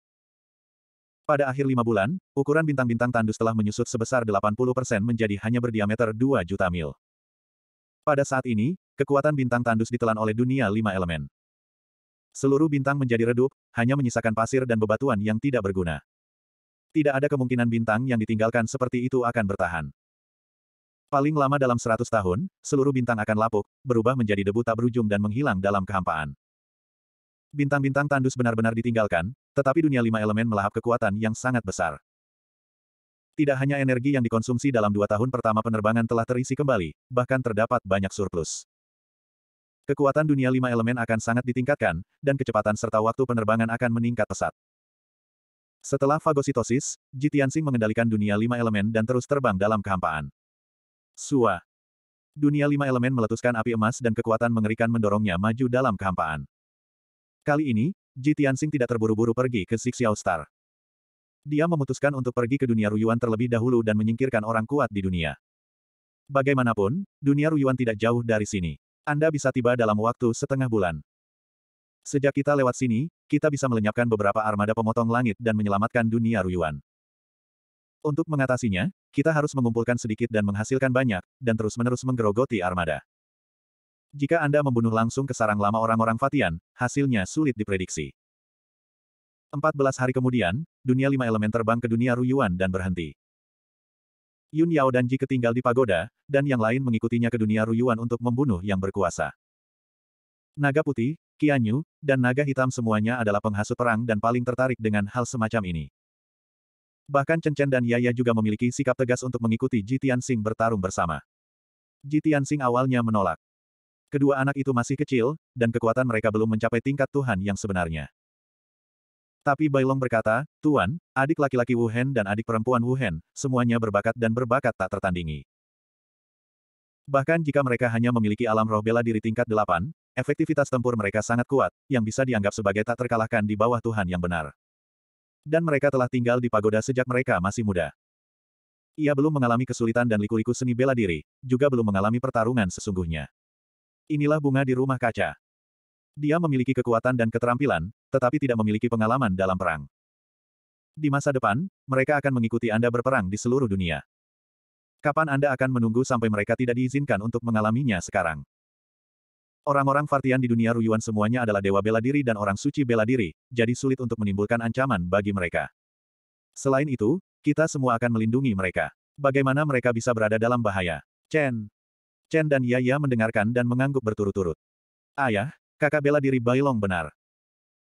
A: Pada akhir lima bulan, ukuran bintang-bintang tandus telah menyusut sebesar 80% menjadi hanya berdiameter 2 juta mil. Pada saat ini, kekuatan bintang tandus ditelan oleh dunia lima elemen. Seluruh bintang menjadi redup, hanya menyisakan pasir dan bebatuan yang tidak berguna. Tidak ada kemungkinan bintang yang ditinggalkan seperti itu akan bertahan. Paling lama dalam seratus tahun, seluruh bintang akan lapuk, berubah menjadi debu tak berujung dan menghilang dalam kehampaan. Bintang-bintang tandus benar-benar ditinggalkan, tetapi dunia lima elemen melahap kekuatan yang sangat besar. Tidak hanya energi yang dikonsumsi dalam dua tahun pertama penerbangan telah terisi kembali, bahkan terdapat banyak surplus. Kekuatan dunia lima elemen akan sangat ditingkatkan, dan kecepatan serta waktu penerbangan akan meningkat pesat. Setelah fagositosis, Jitiansing mengendalikan dunia lima elemen dan terus terbang dalam kehampaan. Sua. Dunia lima elemen meletuskan api emas dan kekuatan mengerikan mendorongnya maju dalam kehampaan. Kali ini, Jitiansing tidak terburu-buru pergi ke Sixiao Star. Dia memutuskan untuk pergi ke dunia Ruyuan terlebih dahulu dan menyingkirkan orang kuat di dunia. Bagaimanapun, dunia Ruyuan tidak jauh dari sini. Anda bisa tiba dalam waktu setengah bulan. Sejak kita lewat sini, kita bisa melenyapkan beberapa armada pemotong langit dan menyelamatkan dunia Ruyuan. Untuk mengatasinya, kita harus mengumpulkan sedikit dan menghasilkan banyak, dan terus-menerus menggerogoti armada. Jika Anda membunuh langsung ke sarang lama orang-orang Fatian, hasilnya sulit diprediksi. 14 hari kemudian, dunia lima elemen terbang ke dunia Ruyuan dan berhenti. Yun Yao dan Ji ketinggal di pagoda, dan yang lain mengikutinya ke dunia ruyuan untuk membunuh yang berkuasa. Naga putih, Qianyu, dan naga hitam semuanya adalah penghasut perang dan paling tertarik dengan hal semacam ini. Bahkan Chen Chen dan Yaya juga memiliki sikap tegas untuk mengikuti Ji Tianxing bertarung bersama. Ji Tianxing awalnya menolak. Kedua anak itu masih kecil, dan kekuatan mereka belum mencapai tingkat Tuhan yang sebenarnya. Tapi Bailong berkata, Tuan, adik laki-laki Wuhan dan adik perempuan Wuhan, semuanya berbakat dan berbakat tak tertandingi. Bahkan jika mereka hanya memiliki alam roh bela diri tingkat delapan, efektivitas tempur mereka sangat kuat, yang bisa dianggap sebagai tak terkalahkan di bawah Tuhan yang benar. Dan mereka telah tinggal di pagoda sejak mereka masih muda. Ia belum mengalami kesulitan dan liku-liku seni bela diri, juga belum mengalami pertarungan sesungguhnya. Inilah bunga di rumah kaca. Dia memiliki kekuatan dan keterampilan, tetapi tidak memiliki pengalaman dalam perang. Di masa depan, mereka akan mengikuti Anda berperang di seluruh dunia. Kapan Anda akan menunggu sampai mereka tidak diizinkan untuk mengalaminya sekarang? Orang-orang Fartian di dunia Ruyuan semuanya adalah dewa bela diri dan orang suci bela diri, jadi sulit untuk menimbulkan ancaman bagi mereka. Selain itu, kita semua akan melindungi mereka. Bagaimana mereka bisa berada dalam bahaya? Chen. Chen dan Yaya mendengarkan dan mengangguk berturut-turut. Ayah, Kakak bela diri Bailong benar.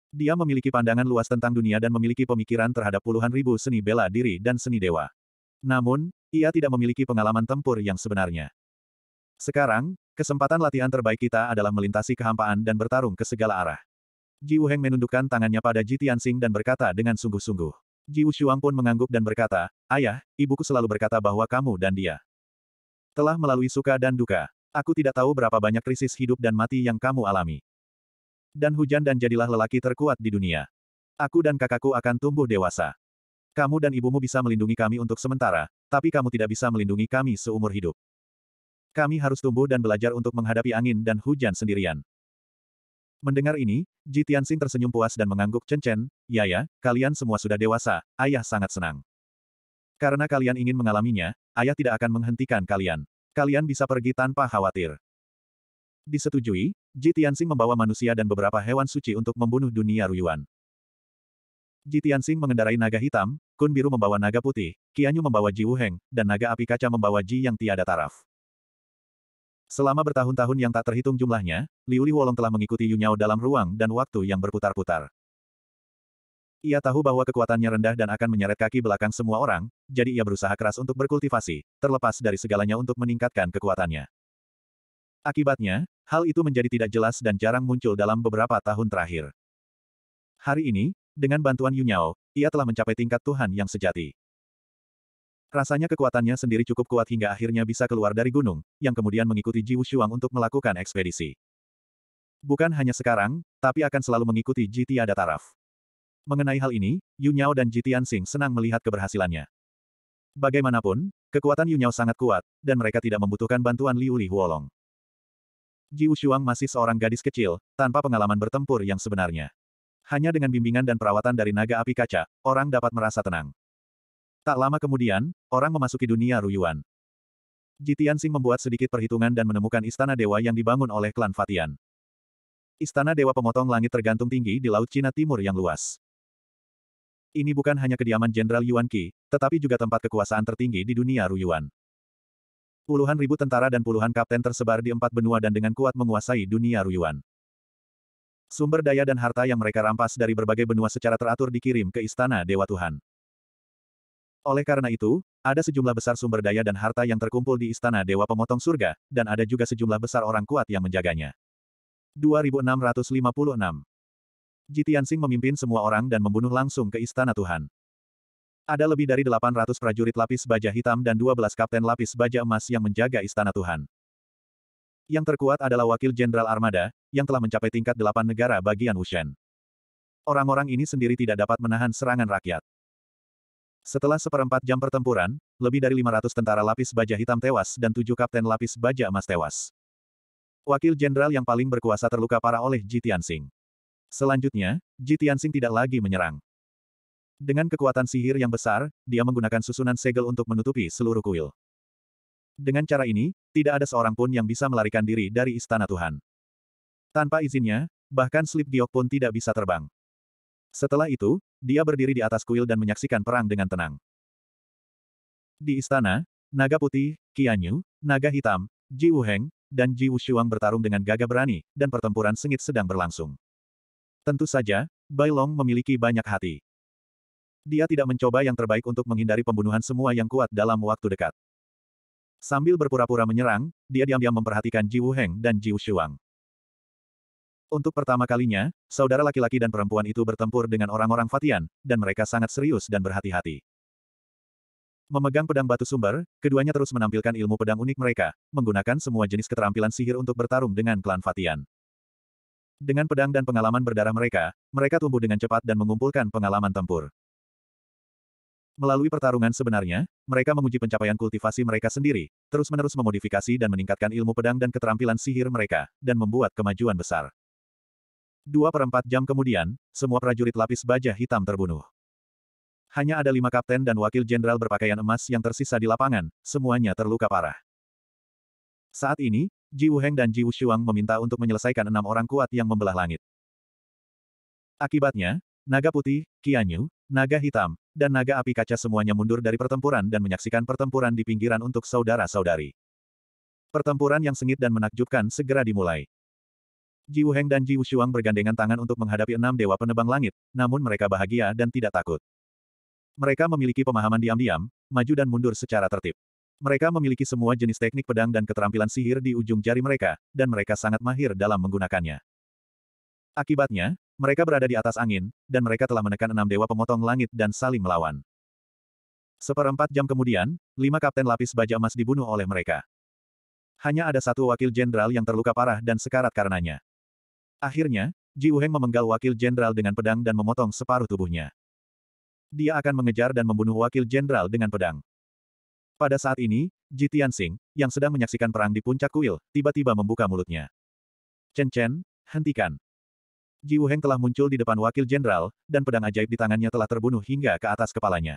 A: Dia memiliki pandangan luas tentang dunia dan memiliki pemikiran terhadap puluhan ribu seni bela diri dan seni dewa. Namun, ia tidak memiliki pengalaman tempur yang sebenarnya. Sekarang, kesempatan latihan terbaik kita adalah melintasi kehampaan dan bertarung ke segala arah. Ji Heng menundukkan tangannya pada Ji Tianxing dan berkata dengan sungguh-sungguh. Ji Shuang pun mengangguk dan berkata, Ayah, ibuku selalu berkata bahwa kamu dan dia telah melalui suka dan duka. Aku tidak tahu berapa banyak krisis hidup dan mati yang kamu alami dan hujan dan jadilah lelaki terkuat di dunia. Aku dan kakakku akan tumbuh dewasa. Kamu dan ibumu bisa melindungi kami untuk sementara, tapi kamu tidak bisa melindungi kami seumur hidup. Kami harus tumbuh dan belajar untuk menghadapi angin dan hujan sendirian. Mendengar ini, Ji Tianxing tersenyum puas dan mengangguk cencen, ya ya, kalian semua sudah dewasa, ayah sangat senang. Karena kalian ingin mengalaminya, ayah tidak akan menghentikan kalian. Kalian bisa pergi tanpa khawatir. Disetujui, Ji Tianxing membawa manusia dan beberapa hewan suci untuk membunuh dunia Ruyuan. Ji Tianxing mengendarai naga hitam, Kun Biru membawa naga putih, Qianyu membawa Ji Wuheng, dan naga api kaca membawa Ji yang tiada taraf. Selama bertahun-tahun yang tak terhitung jumlahnya, Liu Wolong telah mengikuti Yunyao dalam ruang dan waktu yang berputar-putar. Ia tahu bahwa kekuatannya rendah dan akan menyeret kaki belakang semua orang, jadi ia berusaha keras untuk berkultivasi, terlepas dari segalanya untuk meningkatkan kekuatannya. Akibatnya, hal itu menjadi tidak jelas dan jarang muncul dalam beberapa tahun terakhir. Hari ini, dengan bantuan Yunyao, ia telah mencapai tingkat Tuhan yang sejati. Rasanya kekuatannya sendiri cukup kuat hingga akhirnya bisa keluar dari gunung, yang kemudian mengikuti Ji Wushuang untuk melakukan ekspedisi. Bukan hanya sekarang, tapi akan selalu mengikuti Ji Tiada Taraf. Mengenai hal ini, Yu dan Ji Tianxing senang melihat keberhasilannya. Bagaimanapun, kekuatan Yu sangat kuat, dan mereka tidak membutuhkan bantuan Liu Li Huolong. Ji Ushuang masih seorang gadis kecil, tanpa pengalaman bertempur yang sebenarnya. Hanya dengan bimbingan dan perawatan dari naga api kaca, orang dapat merasa tenang. Tak lama kemudian, orang memasuki dunia Ruyuan. Ji Tianxing membuat sedikit perhitungan dan menemukan istana dewa yang dibangun oleh klan Fatian. Istana dewa pemotong langit tergantung tinggi di Laut Cina Timur yang luas. Ini bukan hanya kediaman Jenderal Yuan Qi, tetapi juga tempat kekuasaan tertinggi di dunia Ruyuan. Puluhan ribu tentara dan puluhan kapten tersebar di empat benua dan dengan kuat menguasai dunia Ruyuan. Sumber daya dan harta yang mereka rampas dari berbagai benua secara teratur dikirim ke Istana Dewa Tuhan. Oleh karena itu, ada sejumlah besar sumber daya dan harta yang terkumpul di Istana Dewa Pemotong Surga, dan ada juga sejumlah besar orang kuat yang menjaganya. 2656 Jitiansing memimpin semua orang dan membunuh langsung ke Istana Tuhan. Ada lebih dari 800 prajurit lapis baja hitam dan 12 kapten lapis baja emas yang menjaga istana Tuhan. Yang terkuat adalah wakil Jenderal Armada, yang telah mencapai tingkat delapan negara bagian Wushen. Orang-orang ini sendiri tidak dapat menahan serangan rakyat. Setelah seperempat jam pertempuran, lebih dari 500 tentara lapis baja hitam tewas dan tujuh kapten lapis baja emas tewas. Wakil jenderal yang paling berkuasa terluka parah oleh Ji Tianxing. Selanjutnya, Ji Tianxing tidak lagi menyerang. Dengan kekuatan sihir yang besar, dia menggunakan susunan segel untuk menutupi seluruh kuil. Dengan cara ini, tidak ada seorang pun yang bisa melarikan diri dari istana Tuhan. Tanpa izinnya, bahkan Slip Giok pun tidak bisa terbang. Setelah itu, dia berdiri di atas kuil dan menyaksikan perang dengan tenang. Di istana, Naga Putih, Qianyu, Naga Hitam, Ji Wuheng, dan Ji Wushuang bertarung dengan gagah berani, dan pertempuran sengit sedang berlangsung. Tentu saja, Bailong memiliki banyak hati. Dia tidak mencoba yang terbaik untuk menghindari pembunuhan semua yang kuat dalam waktu dekat. Sambil berpura-pura menyerang, dia diam-diam memperhatikan Ji Wuheng dan Ji Shuang. Untuk pertama kalinya, saudara laki-laki dan perempuan itu bertempur dengan orang-orang Fatian, dan mereka sangat serius dan berhati-hati. Memegang pedang batu sumber, keduanya terus menampilkan ilmu pedang unik mereka, menggunakan semua jenis keterampilan sihir untuk bertarung dengan klan Fatian. Dengan pedang dan pengalaman berdarah mereka, mereka tumbuh dengan cepat dan mengumpulkan pengalaman tempur. Melalui pertarungan sebenarnya, mereka menguji pencapaian kultivasi mereka sendiri, terus-menerus memodifikasi dan meningkatkan ilmu pedang dan keterampilan sihir mereka, dan membuat kemajuan besar. Dua perempat jam kemudian, semua prajurit lapis baja hitam terbunuh. Hanya ada lima kapten dan wakil jenderal berpakaian emas yang tersisa di lapangan, semuanya terluka parah. Saat ini, Ji Wu Heng dan Ji Wu Shuang meminta untuk menyelesaikan enam orang kuat yang membelah langit. Akibatnya, Naga putih, kianyu, naga hitam, dan naga api kaca semuanya mundur dari pertempuran dan menyaksikan pertempuran di pinggiran untuk saudara-saudari. Pertempuran yang sengit dan menakjubkan segera dimulai. Ji Wuheng dan Ji Wushuang bergandengan tangan untuk menghadapi enam dewa penebang langit, namun mereka bahagia dan tidak takut. Mereka memiliki pemahaman diam-diam, maju dan mundur secara tertib. Mereka memiliki semua jenis teknik pedang dan keterampilan sihir di ujung jari mereka, dan mereka sangat mahir dalam menggunakannya. Akibatnya, mereka berada di atas angin, dan mereka telah menekan enam dewa pemotong langit dan saling melawan. Seperempat jam kemudian, lima kapten lapis baja emas dibunuh oleh mereka. Hanya ada satu wakil jenderal yang terluka parah dan sekarat karenanya. Akhirnya, Ji Uheng memenggal wakil jenderal dengan pedang dan memotong separuh tubuhnya. Dia akan mengejar dan membunuh wakil jenderal dengan pedang. Pada saat ini, Ji Tianxing, yang sedang menyaksikan perang di puncak kuil, tiba-tiba membuka mulutnya. Chen Chen, hentikan. Ji Wuheng telah muncul di depan wakil jenderal, dan pedang ajaib di tangannya telah terbunuh hingga ke atas kepalanya.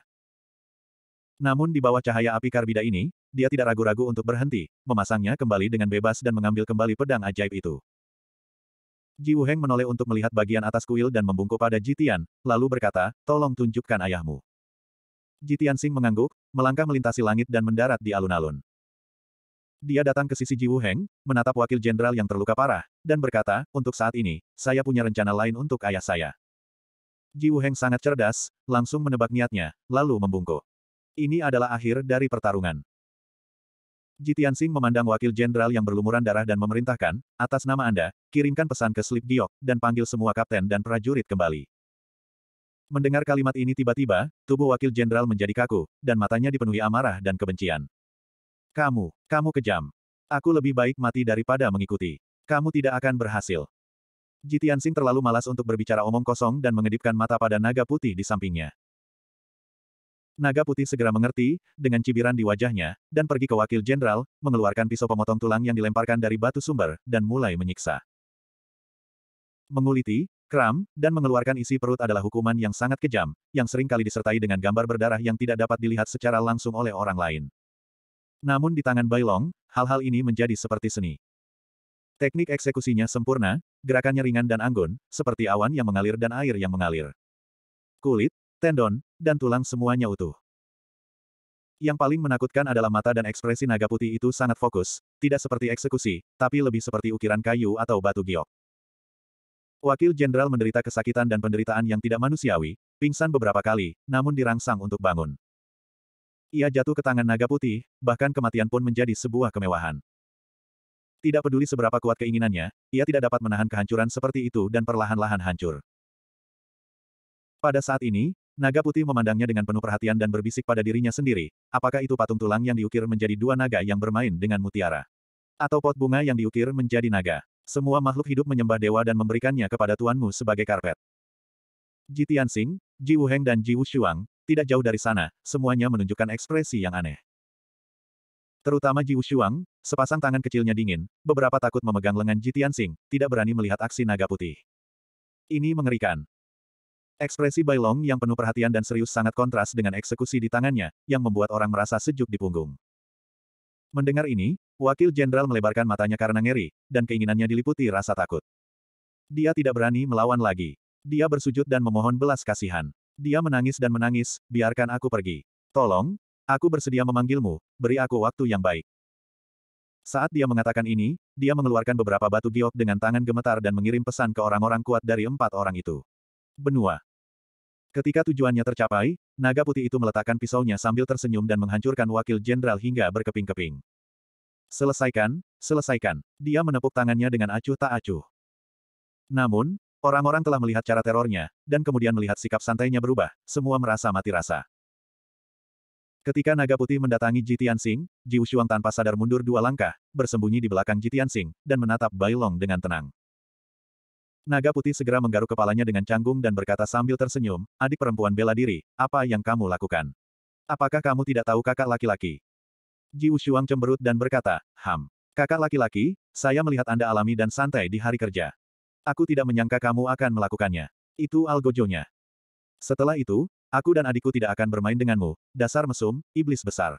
A: Namun di bawah cahaya api karbida ini, dia tidak ragu-ragu untuk berhenti, memasangnya kembali dengan bebas dan mengambil kembali pedang ajaib itu. Ji Wuheng menoleh untuk melihat bagian atas kuil dan membungkuk pada Jitian, lalu berkata, tolong tunjukkan ayahmu. Jitian Sing mengangguk, melangkah melintasi langit dan mendarat di alun-alun. Dia datang ke sisi Ji Wu Heng, menatap wakil jenderal yang terluka parah, dan berkata, untuk saat ini, saya punya rencana lain untuk ayah saya. Ji Wu Heng sangat cerdas, langsung menebak niatnya, lalu membungkuk. Ini adalah akhir dari pertarungan. Ji Tianxing memandang wakil jenderal yang berlumuran darah dan memerintahkan, atas nama Anda, kirimkan pesan ke Slip Giok, dan panggil semua kapten dan prajurit kembali. Mendengar kalimat ini tiba-tiba, tubuh wakil jenderal menjadi kaku, dan matanya dipenuhi amarah dan kebencian. Kamu, kamu kejam. Aku lebih baik mati daripada mengikuti. Kamu tidak akan berhasil. Jitiansing terlalu malas untuk berbicara omong kosong dan mengedipkan mata pada naga putih di sampingnya. Naga putih segera mengerti, dengan cibiran di wajahnya, dan pergi ke wakil jenderal, mengeluarkan pisau pemotong tulang yang dilemparkan dari batu sumber, dan mulai menyiksa. Menguliti, kram, dan mengeluarkan isi perut adalah hukuman yang sangat kejam, yang sering kali disertai dengan gambar berdarah yang tidak dapat dilihat secara langsung oleh orang lain. Namun di tangan Bailong, hal-hal ini menjadi seperti seni. Teknik eksekusinya sempurna, gerakannya ringan dan anggun, seperti awan yang mengalir dan air yang mengalir. Kulit, tendon, dan tulang semuanya utuh. Yang paling menakutkan adalah mata dan ekspresi naga putih itu sangat fokus, tidak seperti eksekusi, tapi lebih seperti ukiran kayu atau batu giok. Wakil jenderal menderita kesakitan dan penderitaan yang tidak manusiawi, pingsan beberapa kali, namun dirangsang untuk bangun. Ia jatuh ke tangan naga putih, bahkan kematian pun menjadi sebuah kemewahan. Tidak peduli seberapa kuat keinginannya, ia tidak dapat menahan kehancuran seperti itu dan perlahan-lahan hancur. Pada saat ini, naga putih memandangnya dengan penuh perhatian dan berbisik pada dirinya sendiri, apakah itu patung tulang yang diukir menjadi dua naga yang bermain dengan mutiara? Atau pot bunga yang diukir menjadi naga? Semua makhluk hidup menyembah dewa dan memberikannya kepada tuanmu sebagai karpet. Ji Tianxing, Ji Wuheng dan Ji Wushuang, tidak jauh dari sana, semuanya menunjukkan ekspresi yang aneh. Terutama Ji Wushuang, sepasang tangan kecilnya dingin, beberapa takut memegang lengan Ji Tianxing, tidak berani melihat aksi naga putih. Ini mengerikan. Ekspresi Bai Long yang penuh perhatian dan serius sangat kontras dengan eksekusi di tangannya, yang membuat orang merasa sejuk di punggung. Mendengar ini, wakil jenderal melebarkan matanya karena ngeri, dan keinginannya diliputi rasa takut. Dia tidak berani melawan lagi. Dia bersujud dan memohon belas kasihan. Dia menangis dan menangis, biarkan aku pergi. Tolong, aku bersedia memanggilmu, beri aku waktu yang baik. Saat dia mengatakan ini, dia mengeluarkan beberapa batu giok dengan tangan gemetar dan mengirim pesan ke orang-orang kuat dari empat orang itu. Benua. Ketika tujuannya tercapai, naga putih itu meletakkan pisaunya sambil tersenyum dan menghancurkan wakil jenderal hingga berkeping-keping. Selesaikan, selesaikan. Dia menepuk tangannya dengan acuh tak acuh. Namun, Orang-orang telah melihat cara terornya, dan kemudian melihat sikap santainya berubah, semua merasa mati rasa. Ketika naga putih mendatangi Jitian Sing, Ji Wushuang tanpa sadar mundur dua langkah, bersembunyi di belakang Jitian Sing dan menatap Bai Long dengan tenang. Naga putih segera menggaruk kepalanya dengan canggung dan berkata sambil tersenyum, adik perempuan bela diri, apa yang kamu lakukan? Apakah kamu tidak tahu kakak laki-laki? Ji Wushuang cemberut dan berkata, Ham. Kakak laki-laki, saya melihat Anda alami dan santai di hari kerja. Aku tidak menyangka kamu akan melakukannya. Itu algojonya. Setelah itu, aku dan adikku tidak akan bermain denganmu, dasar mesum, iblis besar.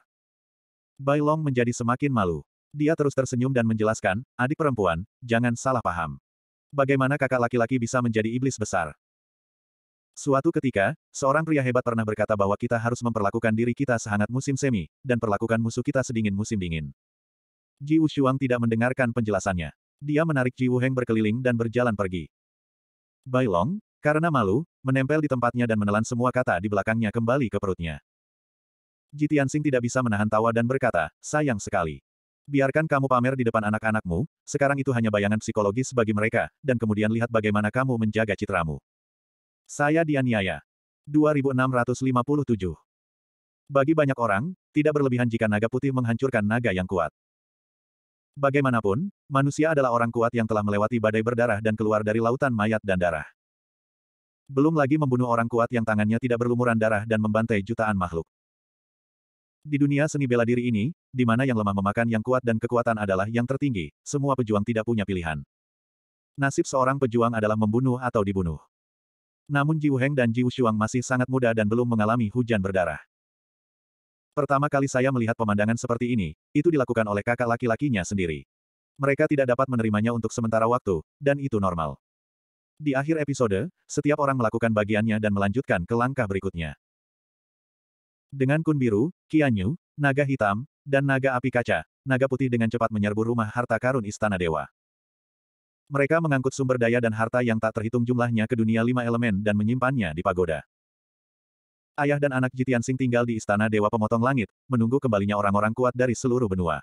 A: Bai Long menjadi semakin malu. Dia terus tersenyum dan menjelaskan, adik perempuan, jangan salah paham. Bagaimana kakak laki-laki bisa menjadi iblis besar? Suatu ketika, seorang pria hebat pernah berkata bahwa kita harus memperlakukan diri kita sehangat musim semi, dan perlakukan musuh kita sedingin musim dingin. Ji Wushuang tidak mendengarkan penjelasannya. Dia menarik Ji Wuheng berkeliling dan berjalan pergi. Bai Long, karena malu, menempel di tempatnya dan menelan semua kata di belakangnya kembali ke perutnya. Ji Tianxing tidak bisa menahan tawa dan berkata, sayang sekali. Biarkan kamu pamer di depan anak-anakmu, sekarang itu hanya bayangan psikologis bagi mereka, dan kemudian lihat bagaimana kamu menjaga citramu. Saya dianiaya. 2657 Bagi banyak orang, tidak berlebihan jika naga putih menghancurkan naga yang kuat. Bagaimanapun, manusia adalah orang kuat yang telah melewati badai berdarah dan keluar dari lautan mayat dan darah. Belum lagi membunuh orang kuat yang tangannya tidak berlumuran darah dan membantai jutaan makhluk. Di dunia seni bela diri ini, di mana yang lemah memakan yang kuat dan kekuatan adalah yang tertinggi, semua pejuang tidak punya pilihan. Nasib seorang pejuang adalah membunuh atau dibunuh. Namun Jiu Heng dan Jiu Shuang masih sangat muda dan belum mengalami hujan berdarah. Pertama kali saya melihat pemandangan seperti ini, itu dilakukan oleh kakak laki-lakinya sendiri. Mereka tidak dapat menerimanya untuk sementara waktu, dan itu normal. Di akhir episode, setiap orang melakukan bagiannya dan melanjutkan ke langkah berikutnya. Dengan kun biru, kianyu, naga hitam, dan naga api kaca, naga putih dengan cepat menyerbu rumah harta karun istana dewa. Mereka mengangkut sumber daya dan harta yang tak terhitung jumlahnya ke dunia lima elemen dan menyimpannya di pagoda. Ayah dan anak Jitian Sing tinggal di istana Dewa Pemotong Langit, menunggu kembalinya orang-orang kuat dari seluruh benua.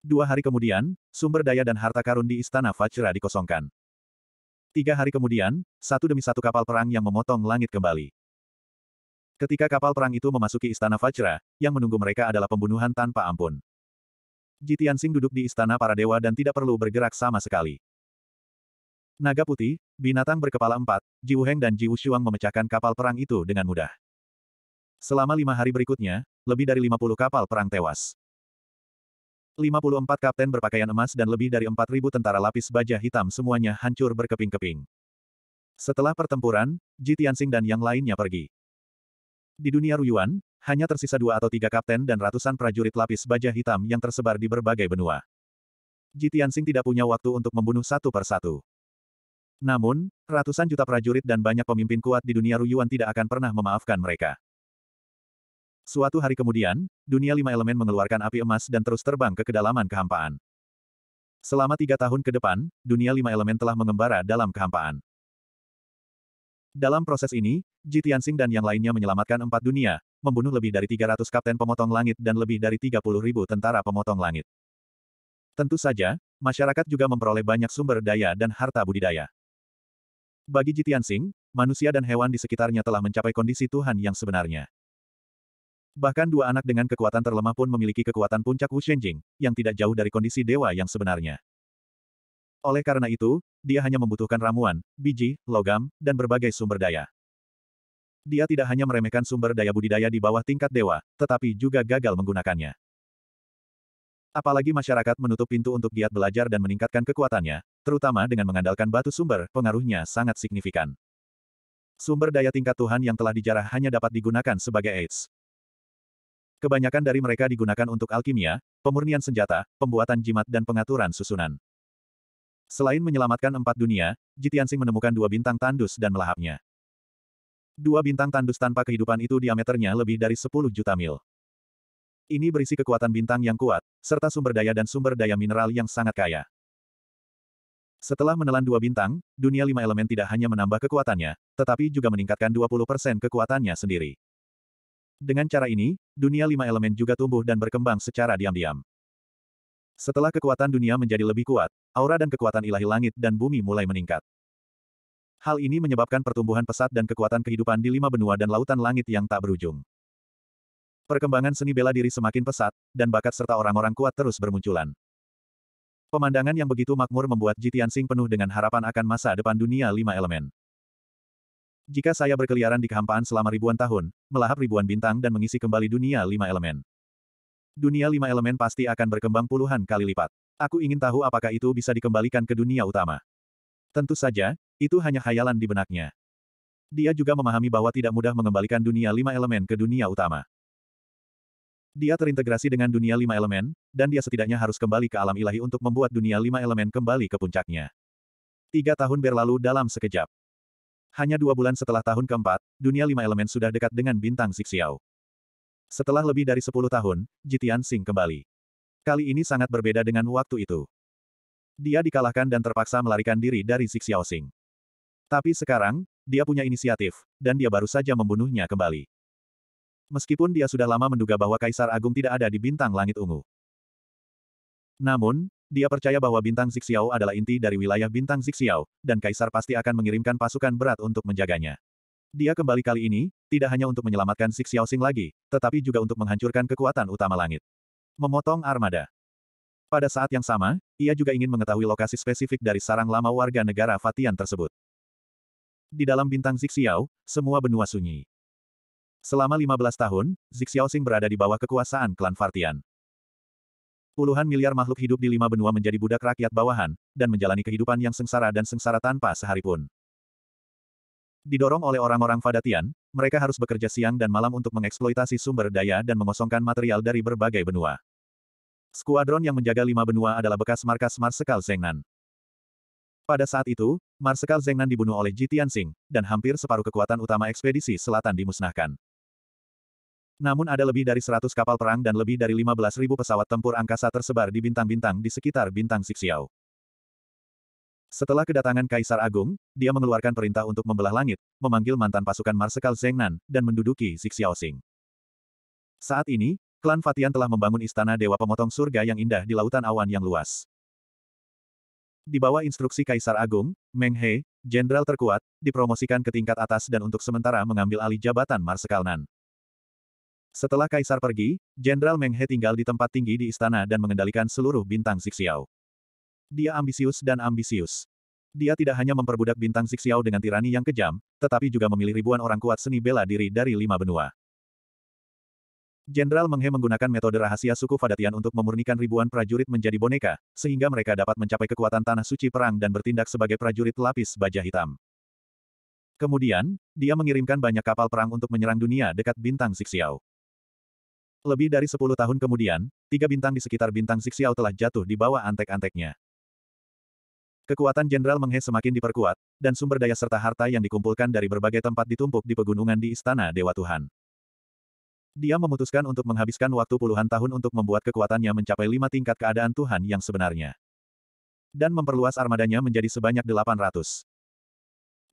A: Dua hari kemudian, sumber daya dan harta karun di istana Fajra dikosongkan. Tiga hari kemudian, satu demi satu kapal perang yang memotong langit kembali. Ketika kapal perang itu memasuki istana Fajra, yang menunggu mereka adalah pembunuhan tanpa ampun. Jitian Sing duduk di istana para dewa dan tidak perlu bergerak sama sekali. Naga putih, binatang berkepala empat, Heng dan Shuang memecahkan kapal perang itu dengan mudah. Selama lima hari berikutnya, lebih dari 50 kapal perang tewas. 54 kapten berpakaian emas dan lebih dari 4.000 tentara lapis baja hitam semuanya hancur berkeping-keping. Setelah pertempuran, Ji Tianxing dan yang lainnya pergi. Di dunia Ruyuan, hanya tersisa dua atau tiga kapten dan ratusan prajurit lapis baja hitam yang tersebar di berbagai benua. Ji Tianxing tidak punya waktu untuk membunuh satu per satu. Namun, ratusan juta prajurit dan banyak pemimpin kuat di dunia Ruyuan tidak akan pernah memaafkan mereka. Suatu hari kemudian, dunia lima elemen mengeluarkan api emas dan terus terbang ke kedalaman kehampaan. Selama tiga tahun ke depan, dunia lima elemen telah mengembara dalam kehampaan. Dalam proses ini, Ji dan yang lainnya menyelamatkan empat dunia, membunuh lebih dari 300 kapten pemotong langit dan lebih dari 30 ribu tentara pemotong langit. Tentu saja, masyarakat juga memperoleh banyak sumber daya dan harta budidaya. Bagi Ji manusia dan hewan di sekitarnya telah mencapai kondisi Tuhan yang sebenarnya. Bahkan dua anak dengan kekuatan terlemah pun memiliki kekuatan puncak Wu Shenjing, yang tidak jauh dari kondisi dewa yang sebenarnya. Oleh karena itu, dia hanya membutuhkan ramuan, biji, logam, dan berbagai sumber daya. Dia tidak hanya meremehkan sumber daya budidaya di bawah tingkat dewa, tetapi juga gagal menggunakannya. Apalagi masyarakat menutup pintu untuk giat belajar dan meningkatkan kekuatannya, terutama dengan mengandalkan batu sumber, pengaruhnya sangat signifikan. Sumber daya tingkat Tuhan yang telah dijarah hanya dapat digunakan sebagai AIDS. Kebanyakan dari mereka digunakan untuk alkimia, pemurnian senjata, pembuatan jimat dan pengaturan susunan. Selain menyelamatkan empat dunia, Jitiansing menemukan dua bintang tandus dan melahapnya. Dua bintang tandus tanpa kehidupan itu diameternya lebih dari 10 juta mil. Ini berisi kekuatan bintang yang kuat, serta sumber daya dan sumber daya mineral yang sangat kaya. Setelah menelan dua bintang, dunia lima elemen tidak hanya menambah kekuatannya, tetapi juga meningkatkan 20% kekuatannya sendiri. Dengan cara ini, dunia lima elemen juga tumbuh dan berkembang secara diam-diam. Setelah kekuatan dunia menjadi lebih kuat, aura dan kekuatan ilahi langit dan bumi mulai meningkat. Hal ini menyebabkan pertumbuhan pesat dan kekuatan kehidupan di lima benua dan lautan langit yang tak berujung. Perkembangan seni bela diri semakin pesat, dan bakat serta orang-orang kuat terus bermunculan. Pemandangan yang begitu makmur membuat Jitian Sing penuh dengan harapan akan masa depan dunia lima elemen. Jika saya berkeliaran di kehampaan selama ribuan tahun, melahap ribuan bintang dan mengisi kembali dunia lima elemen. Dunia lima elemen pasti akan berkembang puluhan kali lipat. Aku ingin tahu apakah itu bisa dikembalikan ke dunia utama. Tentu saja, itu hanya khayalan di benaknya. Dia juga memahami bahwa tidak mudah mengembalikan dunia lima elemen ke dunia utama. Dia terintegrasi dengan dunia lima elemen, dan dia setidaknya harus kembali ke alam ilahi untuk membuat dunia lima elemen kembali ke puncaknya. Tiga tahun berlalu dalam sekejap. Hanya dua bulan setelah tahun keempat, dunia lima elemen sudah dekat dengan bintang Zixiao. Setelah lebih dari sepuluh tahun, Jitian Sing kembali. Kali ini sangat berbeda dengan waktu itu. Dia dikalahkan dan terpaksa melarikan diri dari Zixiao Sing. Tapi sekarang, dia punya inisiatif, dan dia baru saja membunuhnya kembali. Meskipun dia sudah lama menduga bahwa Kaisar Agung tidak ada di bintang langit ungu. Namun, dia percaya bahwa bintang Zixiao adalah inti dari wilayah bintang Zixiao, dan kaisar pasti akan mengirimkan pasukan berat untuk menjaganya. Dia kembali kali ini, tidak hanya untuk menyelamatkan Zixiao Sing lagi, tetapi juga untuk menghancurkan kekuatan utama langit. Memotong armada. Pada saat yang sama, ia juga ingin mengetahui lokasi spesifik dari sarang lama warga negara Fatian tersebut. Di dalam bintang Zixiao, semua benua sunyi. Selama 15 tahun, Zixiao Sing berada di bawah kekuasaan klan Fatian. Puluhan miliar makhluk hidup di lima benua menjadi budak rakyat bawahan, dan menjalani kehidupan yang sengsara dan sengsara tanpa sehari pun. Didorong oleh orang-orang Fadatian, mereka harus bekerja siang dan malam untuk mengeksploitasi sumber daya dan mengosongkan material dari berbagai benua. Skuadron yang menjaga lima benua adalah bekas markas Marsekal Zengnan. Pada saat itu, Marsekal Zengnan dibunuh oleh Jitian Singh dan hampir separuh kekuatan utama ekspedisi selatan dimusnahkan. Namun ada lebih dari 100 kapal perang dan lebih dari 15.000 pesawat tempur angkasa tersebar di bintang-bintang di sekitar bintang Sixiao. Setelah kedatangan Kaisar Agung, dia mengeluarkan perintah untuk membelah langit, memanggil mantan pasukan Marsekal Zengnan, dan menduduki Sixiao Xing. Saat ini, klan Fatian telah membangun istana Dewa Pemotong Surga yang indah di lautan awan yang luas. Di bawah instruksi Kaisar Agung, Meng He, jenderal terkuat, dipromosikan ke tingkat atas dan untuk sementara mengambil alih jabatan Marsekal Nan. Setelah kaisar pergi, Jenderal Meng He tinggal di tempat tinggi di istana dan mengendalikan seluruh bintang Zixiao. Dia ambisius dan ambisius. Dia tidak hanya memperbudak bintang Zixiao dengan tirani yang kejam, tetapi juga memilih ribuan orang kuat seni bela diri dari lima benua. Jenderal Meng He menggunakan metode rahasia suku Fadatian untuk memurnikan ribuan prajurit menjadi boneka, sehingga mereka dapat mencapai kekuatan tanah suci perang dan bertindak sebagai prajurit lapis baja hitam. Kemudian, dia mengirimkan banyak kapal perang untuk menyerang dunia dekat bintang Zixiao. Lebih dari sepuluh tahun kemudian, tiga bintang di sekitar bintang Zixiao telah jatuh di bawah antek-anteknya. Kekuatan Jenderal Menghe semakin diperkuat, dan sumber daya serta harta yang dikumpulkan dari berbagai tempat ditumpuk di pegunungan di Istana Dewa Tuhan. Dia memutuskan untuk menghabiskan waktu puluhan tahun untuk membuat kekuatannya mencapai lima tingkat keadaan Tuhan yang sebenarnya. Dan memperluas armadanya menjadi sebanyak delapan ratus.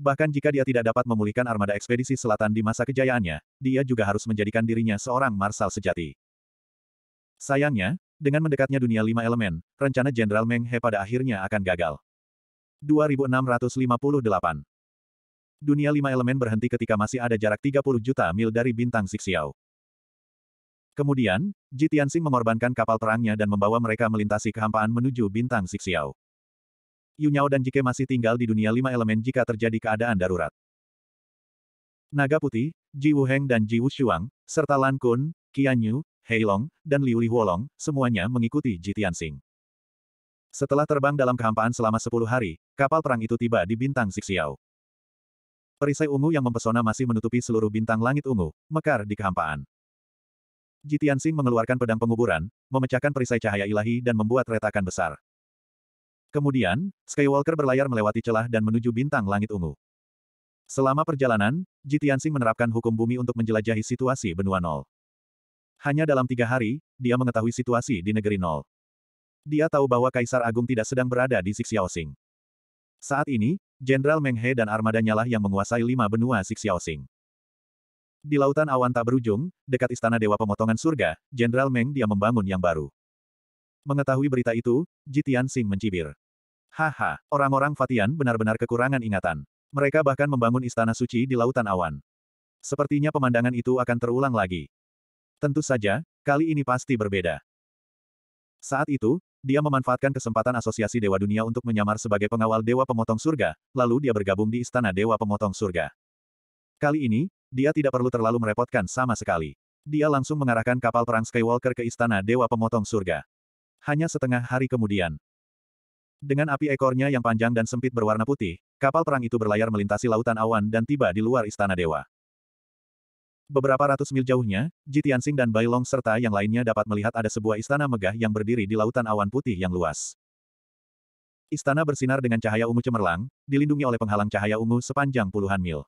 A: Bahkan jika dia tidak dapat memulihkan armada ekspedisi selatan di masa kejayaannya, dia juga harus menjadikan dirinya seorang marsal sejati. Sayangnya, dengan mendekatnya dunia lima elemen, rencana Jenderal Meng He pada akhirnya akan gagal. 2658 Dunia lima elemen berhenti ketika masih ada jarak 30 juta mil dari bintang Sixiao. Kemudian, Ji Tianxing mengorbankan kapal perangnya dan membawa mereka melintasi kehampaan menuju bintang Sixiao. Yunyao dan Jike masih tinggal di dunia lima elemen jika terjadi keadaan darurat. Naga Putih, Ji Wu Heng dan Ji Wu Shuang, serta Lan Kun, Qian Yu, Heilong, dan Liu Lihuolong, semuanya mengikuti Ji Tianxing. Setelah terbang dalam kehampaan selama sepuluh hari, kapal perang itu tiba di bintang Sixiao. Perisai ungu yang mempesona masih menutupi seluruh bintang langit ungu, mekar di kehampaan. Ji Tianxing mengeluarkan pedang penguburan, memecahkan perisai cahaya ilahi dan membuat retakan besar. Kemudian, Skywalker berlayar melewati celah dan menuju bintang langit ungu. Selama perjalanan, Jitiansing menerapkan hukum bumi untuk menjelajahi situasi benua nol. Hanya dalam tiga hari, dia mengetahui situasi di negeri nol. Dia tahu bahwa Kaisar Agung tidak sedang berada di Sixiaosing. Saat ini, Jenderal Meng He dan armadanya lah yang menguasai lima benua Sixiaosing. Di lautan awan tak berujung, dekat istana Dewa Pemotongan Surga, Jenderal Meng dia membangun yang baru. Mengetahui berita itu, Jitian Singh mencibir. Haha, orang-orang Fatian benar-benar kekurangan ingatan. Mereka bahkan membangun istana suci di lautan awan. Sepertinya pemandangan itu akan terulang lagi. Tentu saja, kali ini pasti berbeda. Saat itu, dia memanfaatkan kesempatan asosiasi Dewa Dunia untuk menyamar sebagai pengawal Dewa Pemotong Surga, lalu dia bergabung di Istana Dewa Pemotong Surga. Kali ini, dia tidak perlu terlalu merepotkan sama sekali. Dia langsung mengarahkan kapal perang Skywalker ke Istana Dewa Pemotong Surga. Hanya setengah hari kemudian, dengan api ekornya yang panjang dan sempit berwarna putih, kapal perang itu berlayar melintasi lautan awan dan tiba di luar istana dewa. Beberapa ratus mil jauhnya, Ji dan Bailong serta yang lainnya dapat melihat ada sebuah istana megah yang berdiri di lautan awan putih yang luas. Istana bersinar dengan cahaya ungu cemerlang, dilindungi oleh penghalang cahaya ungu sepanjang puluhan mil.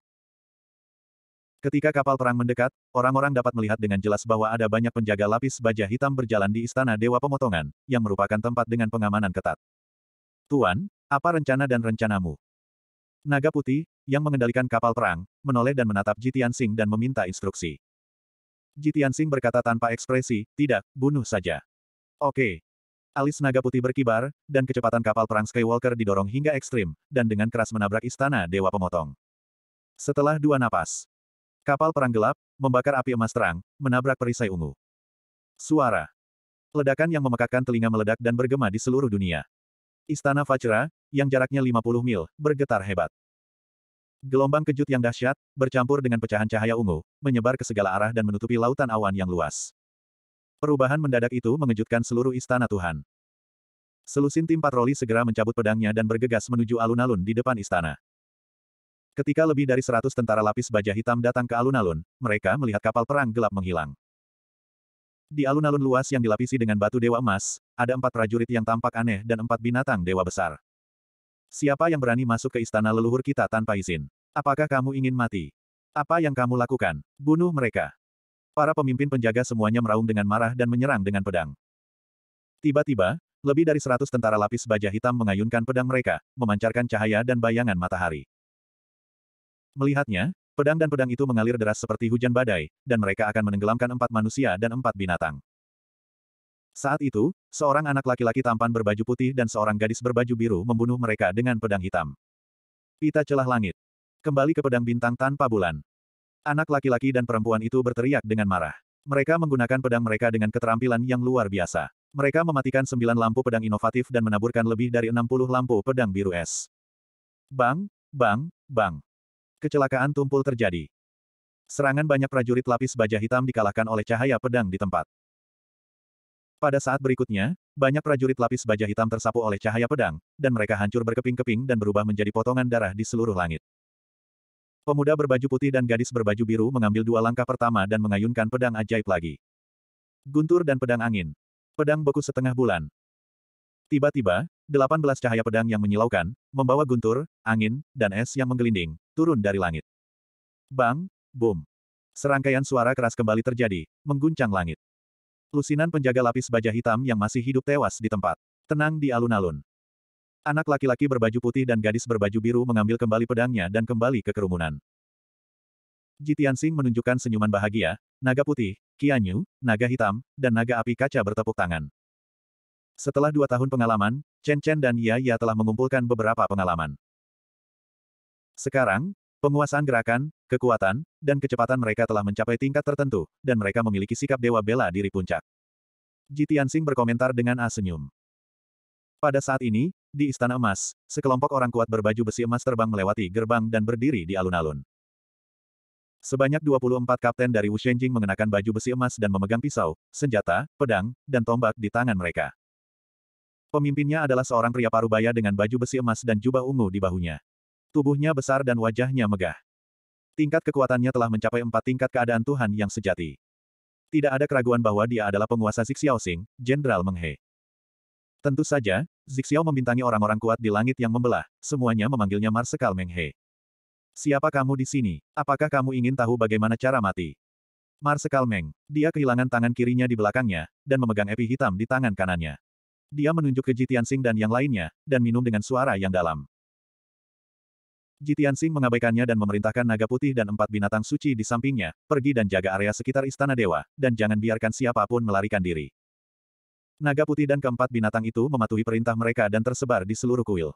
A: Ketika kapal perang mendekat, orang-orang dapat melihat dengan jelas bahwa ada banyak penjaga lapis baja hitam berjalan di istana Dewa Pemotongan, yang merupakan tempat dengan pengamanan ketat. Tuan, apa rencana dan rencanamu? Naga putih, yang mengendalikan kapal perang, menoleh dan menatap Jitian Sing dan meminta instruksi. Jitian Sing berkata tanpa ekspresi, tidak, bunuh saja. Oke. Alis naga putih berkibar, dan kecepatan kapal perang Skywalker didorong hingga ekstrim, dan dengan keras menabrak istana Dewa Pemotong. Setelah dua napas, kapal perang gelap, membakar api emas terang, menabrak perisai ungu. Suara. Ledakan yang memekakkan telinga meledak dan bergema di seluruh dunia. Istana Fajra, yang jaraknya 50 mil, bergetar hebat. Gelombang kejut yang dahsyat, bercampur dengan pecahan cahaya ungu, menyebar ke segala arah dan menutupi lautan awan yang luas. Perubahan mendadak itu mengejutkan seluruh istana Tuhan. Selusin tim patroli segera mencabut pedangnya dan bergegas menuju alun-alun di depan istana. Ketika lebih dari seratus tentara lapis baja hitam datang ke alun-alun, mereka melihat kapal perang gelap menghilang. Di alun-alun luas yang dilapisi dengan batu dewa emas, ada empat prajurit yang tampak aneh dan empat binatang dewa besar. Siapa yang berani masuk ke istana leluhur kita tanpa izin? Apakah kamu ingin mati? Apa yang kamu lakukan? Bunuh mereka. Para pemimpin penjaga semuanya meraung dengan marah dan menyerang dengan pedang. Tiba-tiba, lebih dari seratus tentara lapis baja hitam mengayunkan pedang mereka, memancarkan cahaya dan bayangan matahari. Melihatnya, Pedang dan pedang itu mengalir deras seperti hujan badai, dan mereka akan menenggelamkan empat manusia dan empat binatang. Saat itu, seorang anak laki-laki tampan berbaju putih dan seorang gadis berbaju biru membunuh mereka dengan pedang hitam. Pita celah langit. Kembali ke pedang bintang tanpa bulan. Anak laki-laki dan perempuan itu berteriak dengan marah. Mereka menggunakan pedang mereka dengan keterampilan yang luar biasa. Mereka mematikan sembilan lampu pedang inovatif dan menaburkan lebih dari enam puluh lampu pedang biru es. Bang, bang, bang kecelakaan tumpul terjadi. Serangan banyak prajurit lapis baja hitam dikalahkan oleh cahaya pedang di tempat. Pada saat berikutnya, banyak prajurit lapis baja hitam tersapu oleh cahaya pedang, dan mereka hancur berkeping-keping dan berubah menjadi potongan darah di seluruh langit. Pemuda berbaju putih dan gadis berbaju biru mengambil dua langkah pertama dan mengayunkan pedang ajaib lagi. Guntur dan pedang angin. Pedang beku setengah bulan. Tiba-tiba, 18 cahaya pedang yang menyilaukan, membawa guntur, angin, dan es yang menggelinding, turun dari langit. Bang, boom. Serangkaian suara keras kembali terjadi, mengguncang langit. Lusinan penjaga lapis baja hitam yang masih hidup tewas di tempat. Tenang di alun-alun. Anak laki-laki berbaju putih dan gadis berbaju biru mengambil kembali pedangnya dan kembali ke kerumunan. Jitian Sing menunjukkan senyuman bahagia, naga putih, kianyu, naga hitam, dan naga api kaca bertepuk tangan. Setelah dua tahun pengalaman, Chen Chen dan Ya telah mengumpulkan beberapa pengalaman. Sekarang, penguasaan gerakan, kekuatan, dan kecepatan mereka telah mencapai tingkat tertentu, dan mereka memiliki sikap dewa bela diri puncak. Ji Tianxing berkomentar dengan A senyum. Pada saat ini, di Istana Emas, sekelompok orang kuat berbaju besi emas terbang melewati gerbang dan berdiri di alun-alun. Sebanyak 24 kapten dari Wu Wushenjing mengenakan baju besi emas dan memegang pisau, senjata, pedang, dan tombak di tangan mereka. Pemimpinnya adalah seorang pria parubaya dengan baju besi emas dan jubah ungu di bahunya. Tubuhnya besar dan wajahnya megah. Tingkat kekuatannya telah mencapai empat tingkat keadaan Tuhan yang sejati. Tidak ada keraguan bahwa dia adalah penguasa Xiaoxing, Jenderal Meng He. Tentu saja, Zixiao membintangi orang-orang kuat di langit yang membelah, semuanya memanggilnya Marsekal Meng He. Siapa kamu di sini? Apakah kamu ingin tahu bagaimana cara mati? Marsekal Meng, dia kehilangan tangan kirinya di belakangnya, dan memegang epi hitam di tangan kanannya. Dia menunjuk ke Jitian Sing dan yang lainnya, dan minum dengan suara yang dalam. Jitian Sing mengabaikannya dan memerintahkan naga putih dan empat binatang suci di sampingnya, pergi dan jaga area sekitar istana dewa, dan jangan biarkan siapapun melarikan diri. Naga putih dan keempat binatang itu mematuhi perintah mereka dan tersebar di seluruh kuil.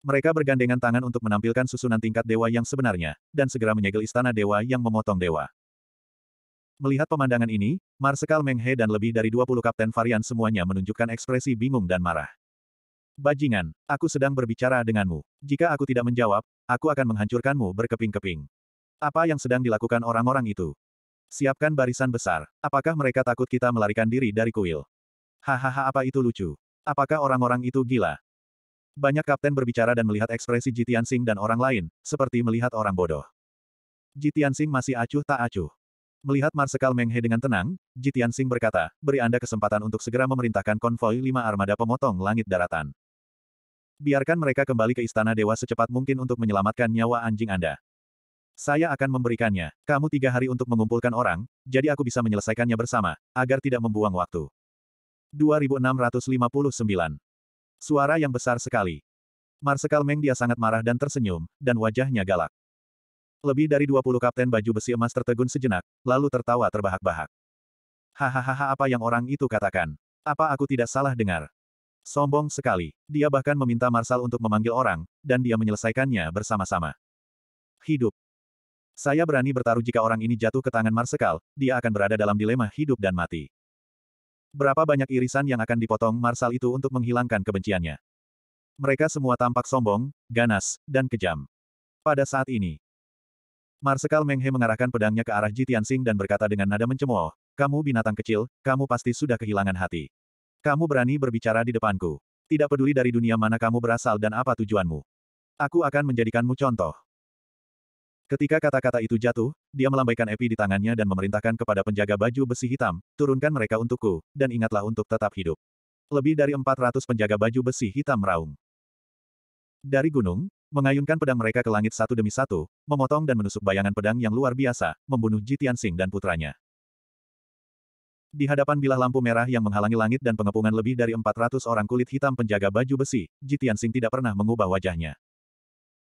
A: Mereka bergandengan tangan untuk menampilkan susunan tingkat dewa yang sebenarnya, dan segera menyegel istana dewa yang memotong dewa. Melihat pemandangan ini, Marsekal Meng He dan lebih dari 20 kapten varian semuanya menunjukkan ekspresi bingung dan marah. Bajingan, aku sedang berbicara denganmu. Jika aku tidak menjawab, aku akan menghancurkanmu berkeping-keping. Apa yang sedang dilakukan orang-orang itu? Siapkan barisan besar. Apakah mereka takut kita melarikan diri dari kuil? Hahaha apa itu lucu? Apakah orang-orang itu gila? Banyak kapten berbicara dan melihat ekspresi Jitian Sing dan orang lain, seperti melihat orang bodoh. Jitian Sing masih acuh tak acuh. Melihat Marsekal Menghe dengan tenang, Jitian Sing berkata, beri Anda kesempatan untuk segera memerintahkan konvoi lima armada pemotong langit daratan. Biarkan mereka kembali ke istana dewa secepat mungkin untuk menyelamatkan nyawa anjing Anda. Saya akan memberikannya. Kamu tiga hari untuk mengumpulkan orang, jadi aku bisa menyelesaikannya bersama, agar tidak membuang waktu. 2659. Suara yang besar sekali. Marsekal Meng dia sangat marah dan tersenyum, dan wajahnya galak. Lebih dari 20 kapten baju besi emas tertegun sejenak, lalu tertawa terbahak-bahak. Hahaha apa yang orang itu katakan. Apa aku tidak salah dengar? Sombong sekali. Dia bahkan meminta Marsal untuk memanggil orang, dan dia menyelesaikannya bersama-sama. Hidup. Saya berani bertaruh jika orang ini jatuh ke tangan Marsekal, dia akan berada dalam dilema hidup dan mati. Berapa banyak irisan yang akan dipotong Marsal itu untuk menghilangkan kebenciannya? Mereka semua tampak sombong, ganas, dan kejam. Pada saat ini, Marsekal Menghe mengarahkan pedangnya ke arah Jitian Sing dan berkata dengan nada mencemooh, kamu binatang kecil, kamu pasti sudah kehilangan hati. Kamu berani berbicara di depanku. Tidak peduli dari dunia mana kamu berasal dan apa tujuanmu. Aku akan menjadikanmu contoh. Ketika kata-kata itu jatuh, dia melambaikan epi di tangannya dan memerintahkan kepada penjaga baju besi hitam, turunkan mereka untukku, dan ingatlah untuk tetap hidup. Lebih dari 400 penjaga baju besi hitam meraung. Dari gunung, mengayunkan pedang mereka ke langit satu demi satu, memotong dan menusuk bayangan pedang yang luar biasa, membunuh Jitian Sing dan putranya. Di hadapan bilah lampu merah yang menghalangi langit dan pengepungan lebih dari 400 orang kulit hitam penjaga baju besi, Jitian Sing tidak pernah mengubah wajahnya.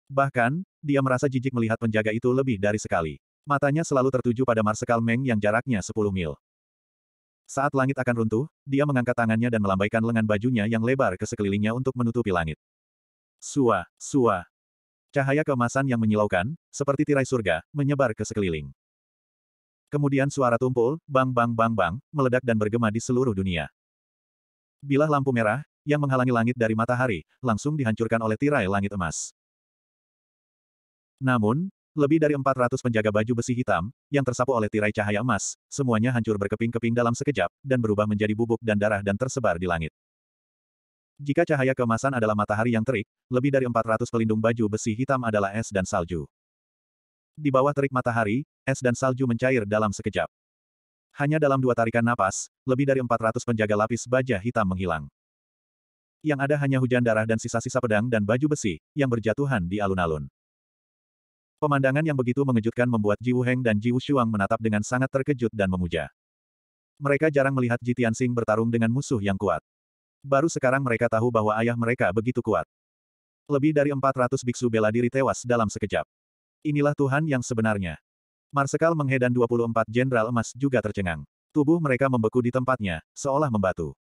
A: Bahkan, dia merasa jijik melihat penjaga itu lebih dari sekali. Matanya selalu tertuju pada Marsekal Meng yang jaraknya 10 mil. Saat langit akan runtuh, dia mengangkat tangannya dan melambaikan lengan bajunya yang lebar ke sekelilingnya untuk menutupi langit. Sua, sua. Cahaya kemasan yang menyilaukan, seperti tirai surga, menyebar ke sekeliling. Kemudian suara tumpul, bang bang bang bang, meledak dan bergema di seluruh dunia. Bilah lampu merah, yang menghalangi langit dari matahari, langsung dihancurkan oleh tirai langit emas. Namun, lebih dari 400 penjaga baju besi hitam, yang tersapu oleh tirai cahaya emas, semuanya hancur berkeping-keping dalam sekejap, dan berubah menjadi bubuk dan darah dan tersebar di langit. Jika cahaya kemasan adalah matahari yang terik, lebih dari 400 pelindung baju besi hitam adalah es dan salju. Di bawah terik matahari, es dan salju mencair dalam sekejap. Hanya dalam dua tarikan napas, lebih dari 400 penjaga lapis baja hitam menghilang. Yang ada hanya hujan darah dan sisa-sisa pedang dan baju besi, yang berjatuhan di alun-alun. Pemandangan yang begitu mengejutkan membuat Ji Wuheng dan Ji Wushuang menatap dengan sangat terkejut dan memuja. Mereka jarang melihat Ji Tianxing bertarung dengan musuh yang kuat. Baru sekarang mereka tahu bahwa ayah mereka begitu kuat. Lebih dari 400 biksu bela diri tewas dalam sekejap. Inilah Tuhan yang sebenarnya. Marsekal Menghe dan 24 Jenderal Emas juga tercengang. Tubuh mereka membeku di tempatnya, seolah membatu.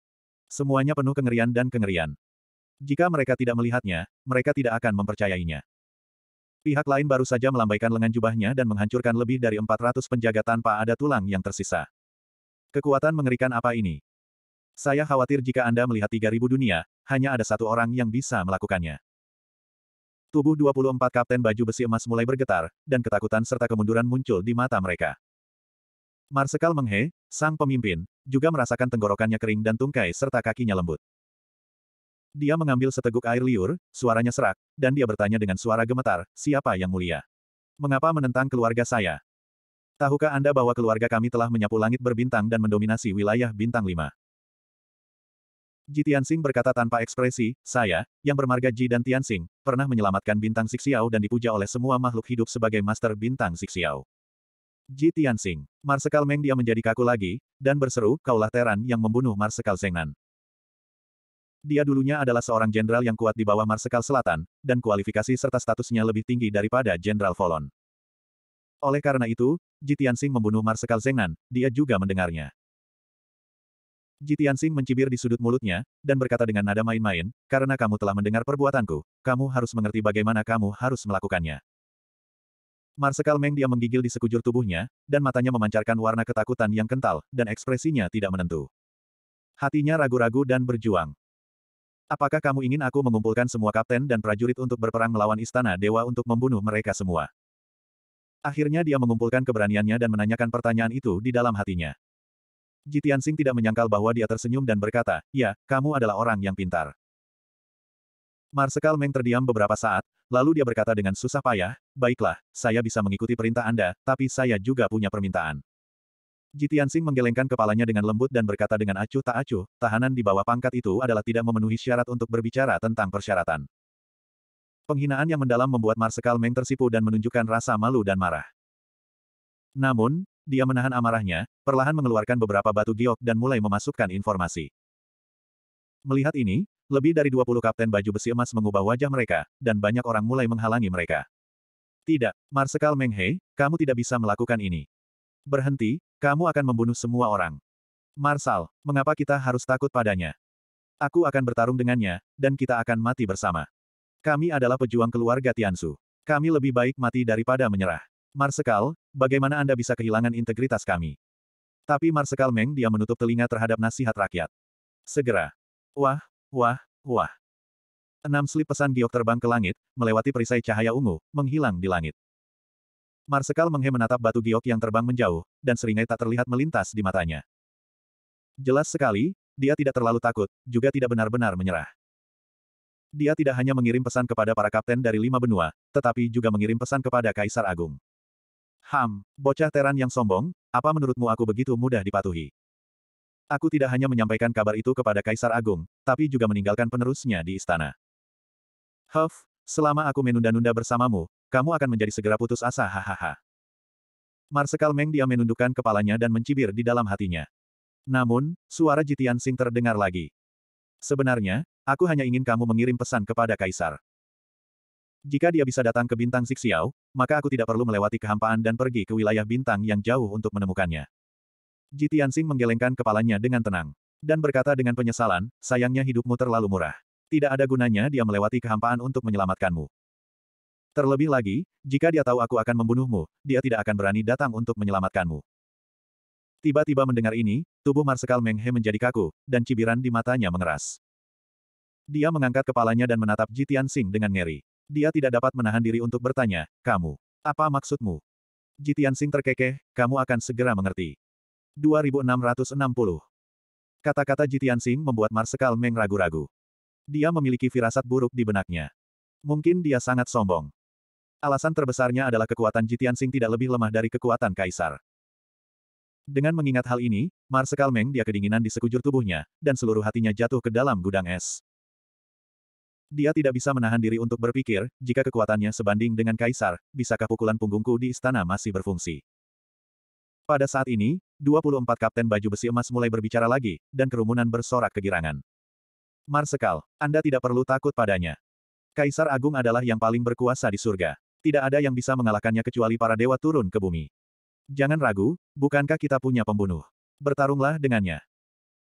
A: Semuanya penuh kengerian dan kengerian. Jika mereka tidak melihatnya, mereka tidak akan mempercayainya. Pihak lain baru saja melambaikan lengan jubahnya dan menghancurkan lebih dari 400 penjaga tanpa ada tulang yang tersisa. Kekuatan mengerikan apa ini? Saya khawatir jika Anda melihat 3000 dunia, hanya ada satu orang yang bisa melakukannya. Tubuh 24 kapten baju besi emas mulai bergetar, dan ketakutan serta kemunduran muncul di mata mereka. Marsekal Menghe, sang pemimpin, juga merasakan tenggorokannya kering dan tungkai serta kakinya lembut. Dia mengambil seteguk air liur, suaranya serak, dan dia bertanya dengan suara gemetar, siapa yang mulia? Mengapa menentang keluarga saya? Tahukah Anda bahwa keluarga kami telah menyapu langit berbintang dan mendominasi wilayah bintang 5? Ji Tianxing berkata tanpa ekspresi, saya, yang bermarga Ji dan Tianxing, pernah menyelamatkan bintang Sixiao dan dipuja oleh semua makhluk hidup sebagai master bintang Sixiao. Ji Tianxing. Marsekal Meng dia menjadi kaku lagi, dan berseru, kaulah Teran yang membunuh Marsekal Zengnan. Dia dulunya adalah seorang jenderal yang kuat di bawah Marsekal Selatan, dan kualifikasi serta statusnya lebih tinggi daripada Jenderal Volon. Oleh karena itu, Ji Tianxing membunuh Marsekal Zengnan, dia juga mendengarnya. Jitian Sing mencibir di sudut mulutnya, dan berkata dengan nada main-main, karena kamu telah mendengar perbuatanku, kamu harus mengerti bagaimana kamu harus melakukannya. Marsekal Meng dia menggigil di sekujur tubuhnya, dan matanya memancarkan warna ketakutan yang kental, dan ekspresinya tidak menentu. Hatinya ragu-ragu dan berjuang. Apakah kamu ingin aku mengumpulkan semua kapten dan prajurit untuk berperang melawan istana dewa untuk membunuh mereka semua? Akhirnya dia mengumpulkan keberaniannya dan menanyakan pertanyaan itu di dalam hatinya. Jitian Sing tidak menyangkal bahwa dia tersenyum dan berkata, ya, kamu adalah orang yang pintar. Marsekal Meng terdiam beberapa saat, lalu dia berkata dengan susah payah, baiklah, saya bisa mengikuti perintah Anda, tapi saya juga punya permintaan. Jitian Sing menggelengkan kepalanya dengan lembut dan berkata dengan acuh tak acuh, tahanan di bawah pangkat itu adalah tidak memenuhi syarat untuk berbicara tentang persyaratan. Penghinaan yang mendalam membuat Marsekal Meng tersipu dan menunjukkan rasa malu dan marah. Namun, dia menahan amarahnya, perlahan mengeluarkan beberapa batu giok dan mulai memasukkan informasi. Melihat ini, lebih dari 20 kapten baju besi emas mengubah wajah mereka, dan banyak orang mulai menghalangi mereka. Tidak, Marsekal Meng kamu tidak bisa melakukan ini. Berhenti, kamu akan membunuh semua orang. Marsal, mengapa kita harus takut padanya? Aku akan bertarung dengannya, dan kita akan mati bersama. Kami adalah pejuang keluarga Tiansu. Kami lebih baik mati daripada menyerah. Marsekal, bagaimana Anda bisa kehilangan integritas kami? Tapi Marsekal Meng dia menutup telinga terhadap nasihat rakyat. Segera. Wah, wah, wah. Enam slip pesan giok terbang ke langit, melewati perisai cahaya ungu, menghilang di langit. Marsekal Menghe menatap batu giok yang terbang menjauh, dan seringai tak terlihat melintas di matanya. Jelas sekali, dia tidak terlalu takut, juga tidak benar-benar menyerah. Dia tidak hanya mengirim pesan kepada para kapten dari lima benua, tetapi juga mengirim pesan kepada Kaisar Agung. Ham, bocah Teran yang sombong, apa menurutmu aku begitu mudah dipatuhi? Aku tidak hanya menyampaikan kabar itu kepada Kaisar Agung, tapi juga meninggalkan penerusnya di istana. Huff, selama aku menunda-nunda bersamamu, kamu akan menjadi segera putus asa hahaha. Marsekal Meng dia menundukkan kepalanya dan mencibir di dalam hatinya. Namun, suara Jitian Sing terdengar lagi. Sebenarnya, aku hanya ingin kamu mengirim pesan kepada Kaisar. Jika dia bisa datang ke bintang Zixiao, maka aku tidak perlu melewati kehampaan dan pergi ke wilayah bintang yang jauh untuk menemukannya. Ji Tianxing menggelengkan kepalanya dengan tenang. Dan berkata dengan penyesalan, sayangnya hidupmu terlalu murah. Tidak ada gunanya dia melewati kehampaan untuk menyelamatkanmu. Terlebih lagi, jika dia tahu aku akan membunuhmu, dia tidak akan berani datang untuk menyelamatkanmu. Tiba-tiba mendengar ini, tubuh Marsekal Meng He menjadi kaku, dan cibiran di matanya mengeras. Dia mengangkat kepalanya dan menatap Ji Tianxing dengan ngeri. Dia tidak dapat menahan diri untuk bertanya, kamu, apa maksudmu? Jitian Sing terkekeh, kamu akan segera mengerti. 2660 Kata-kata Jitian Sing membuat Marsekal Meng ragu-ragu. Dia memiliki firasat buruk di benaknya. Mungkin dia sangat sombong. Alasan terbesarnya adalah kekuatan Jitian Sing tidak lebih lemah dari kekuatan Kaisar. Dengan mengingat hal ini, Marsekal Meng dia kedinginan di sekujur tubuhnya, dan seluruh hatinya jatuh ke dalam gudang es. Dia tidak bisa menahan diri untuk berpikir, jika kekuatannya sebanding dengan kaisar, bisakah pukulan punggungku di istana masih berfungsi? Pada saat ini, 24 kapten baju besi emas mulai berbicara lagi, dan kerumunan bersorak kegirangan. Marsekal, Anda tidak perlu takut padanya. Kaisar Agung adalah yang paling berkuasa di surga. Tidak ada yang bisa mengalahkannya kecuali para dewa turun ke bumi. Jangan ragu, bukankah kita punya pembunuh? Bertarunglah dengannya.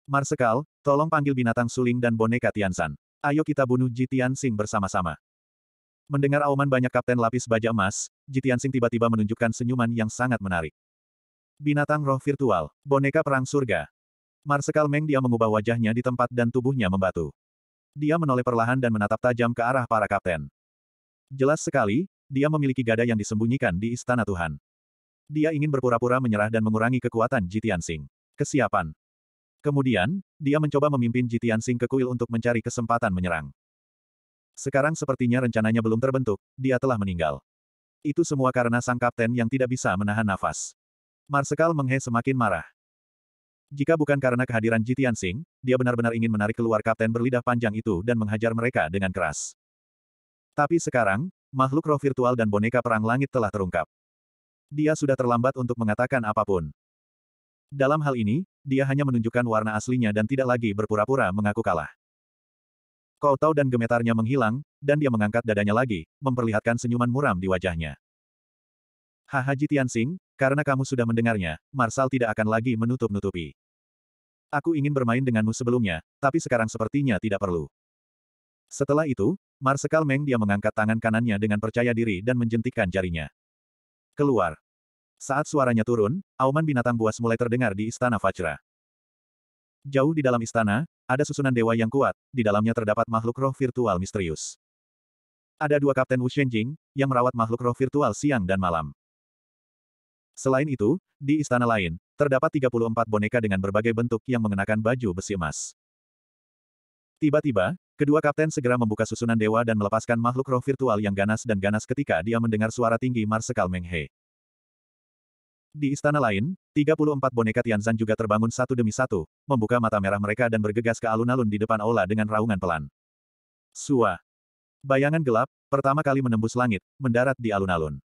A: Marsekal, tolong panggil binatang suling dan boneka Tiansan ayo kita bunuh Jitian Sing bersama-sama. Mendengar auman banyak kapten lapis baja emas, Jitian Sing tiba-tiba menunjukkan senyuman yang sangat menarik. Binatang roh virtual, boneka perang surga. Marsekal Meng dia mengubah wajahnya di tempat dan tubuhnya membatu. Dia menoleh perlahan dan menatap tajam ke arah para kapten. Jelas sekali, dia memiliki gada yang disembunyikan di Istana Tuhan. Dia ingin berpura-pura menyerah dan mengurangi kekuatan Jitian Sing. Kesiapan. Kemudian, dia mencoba memimpin Jitian Sing ke kuil untuk mencari kesempatan menyerang. Sekarang sepertinya rencananya belum terbentuk, dia telah meninggal. Itu semua karena sang kapten yang tidak bisa menahan nafas. Marsekal Menghe semakin marah. Jika bukan karena kehadiran Jitian Sing, dia benar-benar ingin menarik keluar kapten berlidah panjang itu dan menghajar mereka dengan keras. Tapi sekarang, makhluk roh virtual dan boneka perang langit telah terungkap. Dia sudah terlambat untuk mengatakan apapun. Dalam hal ini, dia hanya menunjukkan warna aslinya dan tidak lagi berpura-pura mengaku kalah. Kau tahu dan gemetarnya menghilang, dan dia mengangkat dadanya lagi, memperlihatkan senyuman muram di wajahnya. Haha Tianxing, karena kamu sudah mendengarnya, Marsal tidak akan lagi menutup-nutupi. Aku ingin bermain denganmu sebelumnya, tapi sekarang sepertinya tidak perlu. Setelah itu, Marsekal Meng dia mengangkat tangan kanannya dengan percaya diri dan menjentikkan jarinya. Keluar. Saat suaranya turun, auman binatang buas mulai terdengar di istana Fajra. Jauh di dalam istana, ada susunan dewa yang kuat, di dalamnya terdapat makhluk roh virtual misterius. Ada dua Kapten Wu Shenjing, yang merawat makhluk roh virtual siang dan malam. Selain itu, di istana lain, terdapat 34 boneka dengan berbagai bentuk yang mengenakan baju besi emas. Tiba-tiba, kedua kapten segera membuka susunan dewa dan melepaskan makhluk roh virtual yang ganas dan ganas ketika dia mendengar suara tinggi Marsekal Meng He. Di istana lain, 34 boneka Tianzan juga terbangun satu demi satu, membuka mata merah mereka dan bergegas ke alun-alun di depan aula dengan raungan pelan. Sua. Bayangan gelap, pertama kali menembus langit, mendarat di alun-alun.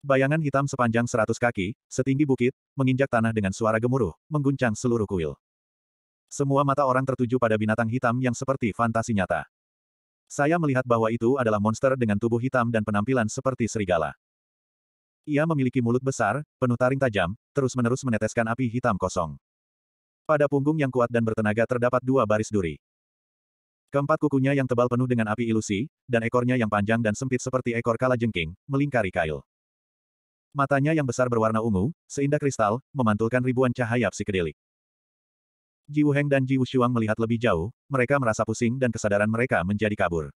A: Bayangan hitam sepanjang seratus kaki, setinggi bukit, menginjak tanah dengan suara gemuruh, mengguncang seluruh kuil. Semua mata orang tertuju pada binatang hitam yang seperti fantasi nyata. Saya melihat bahwa itu adalah monster dengan tubuh hitam dan penampilan seperti serigala. Ia memiliki mulut besar, penuh taring tajam, terus-menerus meneteskan api hitam kosong. Pada punggung yang kuat dan bertenaga terdapat dua baris duri. Keempat kukunya yang tebal penuh dengan api ilusi, dan ekornya yang panjang dan sempit seperti ekor kala jengking, melingkari kail. Matanya yang besar berwarna ungu, seindah kristal, memantulkan ribuan cahaya psikedelik. Wu Heng dan Ji Shuang melihat lebih jauh, mereka merasa pusing dan kesadaran mereka menjadi kabur.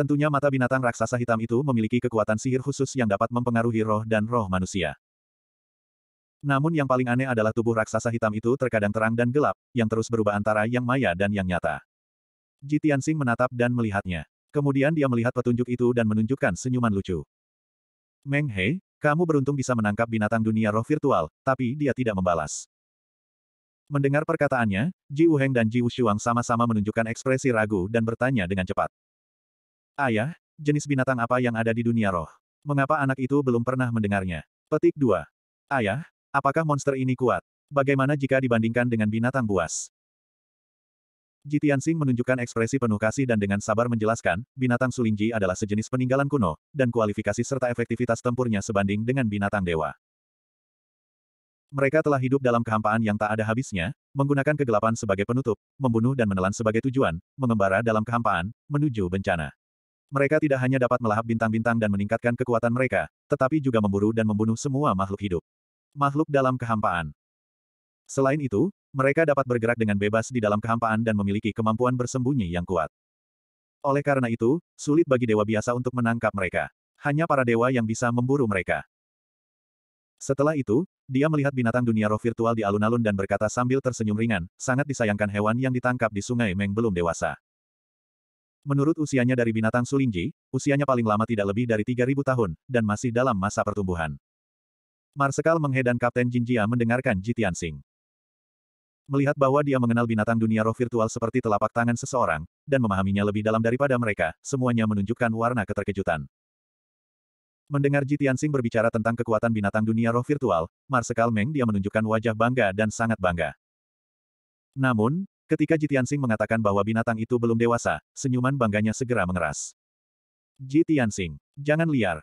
A: Tentunya mata binatang raksasa hitam itu memiliki kekuatan sihir khusus yang dapat mempengaruhi roh dan roh manusia. Namun yang paling aneh adalah tubuh raksasa hitam itu terkadang terang dan gelap, yang terus berubah antara yang maya dan yang nyata. Ji Tianxing menatap dan melihatnya. Kemudian dia melihat petunjuk itu dan menunjukkan senyuman lucu. Meng He, kamu beruntung bisa menangkap binatang dunia roh virtual, tapi dia tidak membalas. Mendengar perkataannya, Ji Wuheng dan Ji Wushuang sama-sama menunjukkan ekspresi ragu dan bertanya dengan cepat. Ayah, jenis binatang apa yang ada di dunia roh? Mengapa anak itu belum pernah mendengarnya? Petik 2. Ayah, apakah monster ini kuat? Bagaimana jika dibandingkan dengan binatang buas? Jitiansing menunjukkan ekspresi penuh kasih dan dengan sabar menjelaskan, binatang sulingji adalah sejenis peninggalan kuno, dan kualifikasi serta efektivitas tempurnya sebanding dengan binatang dewa. Mereka telah hidup dalam kehampaan yang tak ada habisnya, menggunakan kegelapan sebagai penutup, membunuh dan menelan sebagai tujuan, mengembara dalam kehampaan, menuju bencana. Mereka tidak hanya dapat melahap bintang-bintang dan meningkatkan kekuatan mereka, tetapi juga memburu dan membunuh semua makhluk hidup. Makhluk dalam kehampaan. Selain itu, mereka dapat bergerak dengan bebas di dalam kehampaan dan memiliki kemampuan bersembunyi yang kuat. Oleh karena itu, sulit bagi dewa biasa untuk menangkap mereka. Hanya para dewa yang bisa memburu mereka. Setelah itu, dia melihat binatang dunia roh virtual di alun-alun dan berkata sambil tersenyum ringan, sangat disayangkan hewan yang ditangkap di sungai Meng belum dewasa. Menurut usianya dari binatang sulingji, usianya paling lama tidak lebih dari 3.000 tahun, dan masih dalam masa pertumbuhan. Marsekal Menghe dan Kapten Jinjia mendengarkan Jitian Sing. Melihat bahwa dia mengenal binatang dunia roh virtual seperti telapak tangan seseorang, dan memahaminya lebih dalam daripada mereka, semuanya menunjukkan warna keterkejutan. Mendengar Jitian Sing berbicara tentang kekuatan binatang dunia roh virtual, Marsekal Meng dia menunjukkan wajah bangga dan sangat bangga. Namun, Ketika Tianxing mengatakan bahwa binatang itu belum dewasa, senyuman bangganya segera mengeras. Tianxing, jangan liar.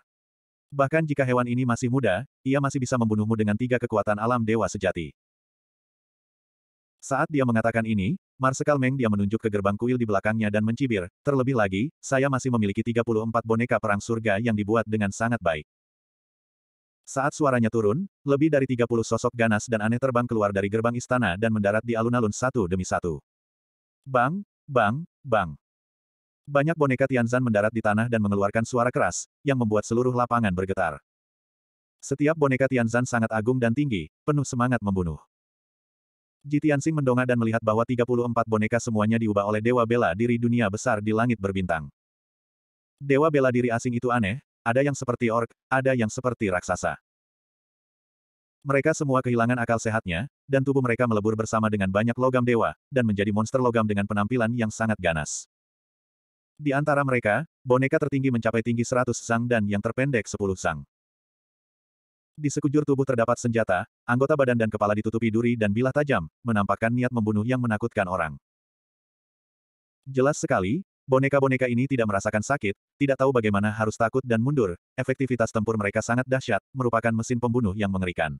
A: Bahkan jika hewan ini masih muda, ia masih bisa membunuhmu dengan tiga kekuatan alam dewa sejati. Saat dia mengatakan ini, Marsekal Meng dia menunjuk ke gerbang kuil di belakangnya dan mencibir, terlebih lagi, saya masih memiliki 34 boneka perang surga yang dibuat dengan sangat baik. Saat suaranya turun, lebih dari 30 sosok ganas dan aneh terbang keluar dari gerbang istana dan mendarat di alun-alun satu demi satu. Bang, bang, bang. Banyak boneka Tianzan mendarat di tanah dan mengeluarkan suara keras, yang membuat seluruh lapangan bergetar. Setiap boneka Tianzan sangat agung dan tinggi, penuh semangat membunuh. Ji Tianxing mendongak dan melihat bahwa 34 boneka semuanya diubah oleh Dewa Bela Diri Dunia Besar di Langit Berbintang. Dewa Bela Diri asing itu aneh, ada yang seperti ork, ada yang seperti raksasa. Mereka semua kehilangan akal sehatnya, dan tubuh mereka melebur bersama dengan banyak logam dewa, dan menjadi monster logam dengan penampilan yang sangat ganas. Di antara mereka, boneka tertinggi mencapai tinggi 100 sang dan yang terpendek 10 sang. Di sekujur tubuh terdapat senjata, anggota badan dan kepala ditutupi duri dan bilah tajam, menampakkan niat membunuh yang menakutkan orang. Jelas sekali, Boneka-boneka ini tidak merasakan sakit, tidak tahu bagaimana harus takut dan mundur, efektivitas tempur mereka sangat dahsyat, merupakan mesin pembunuh yang mengerikan.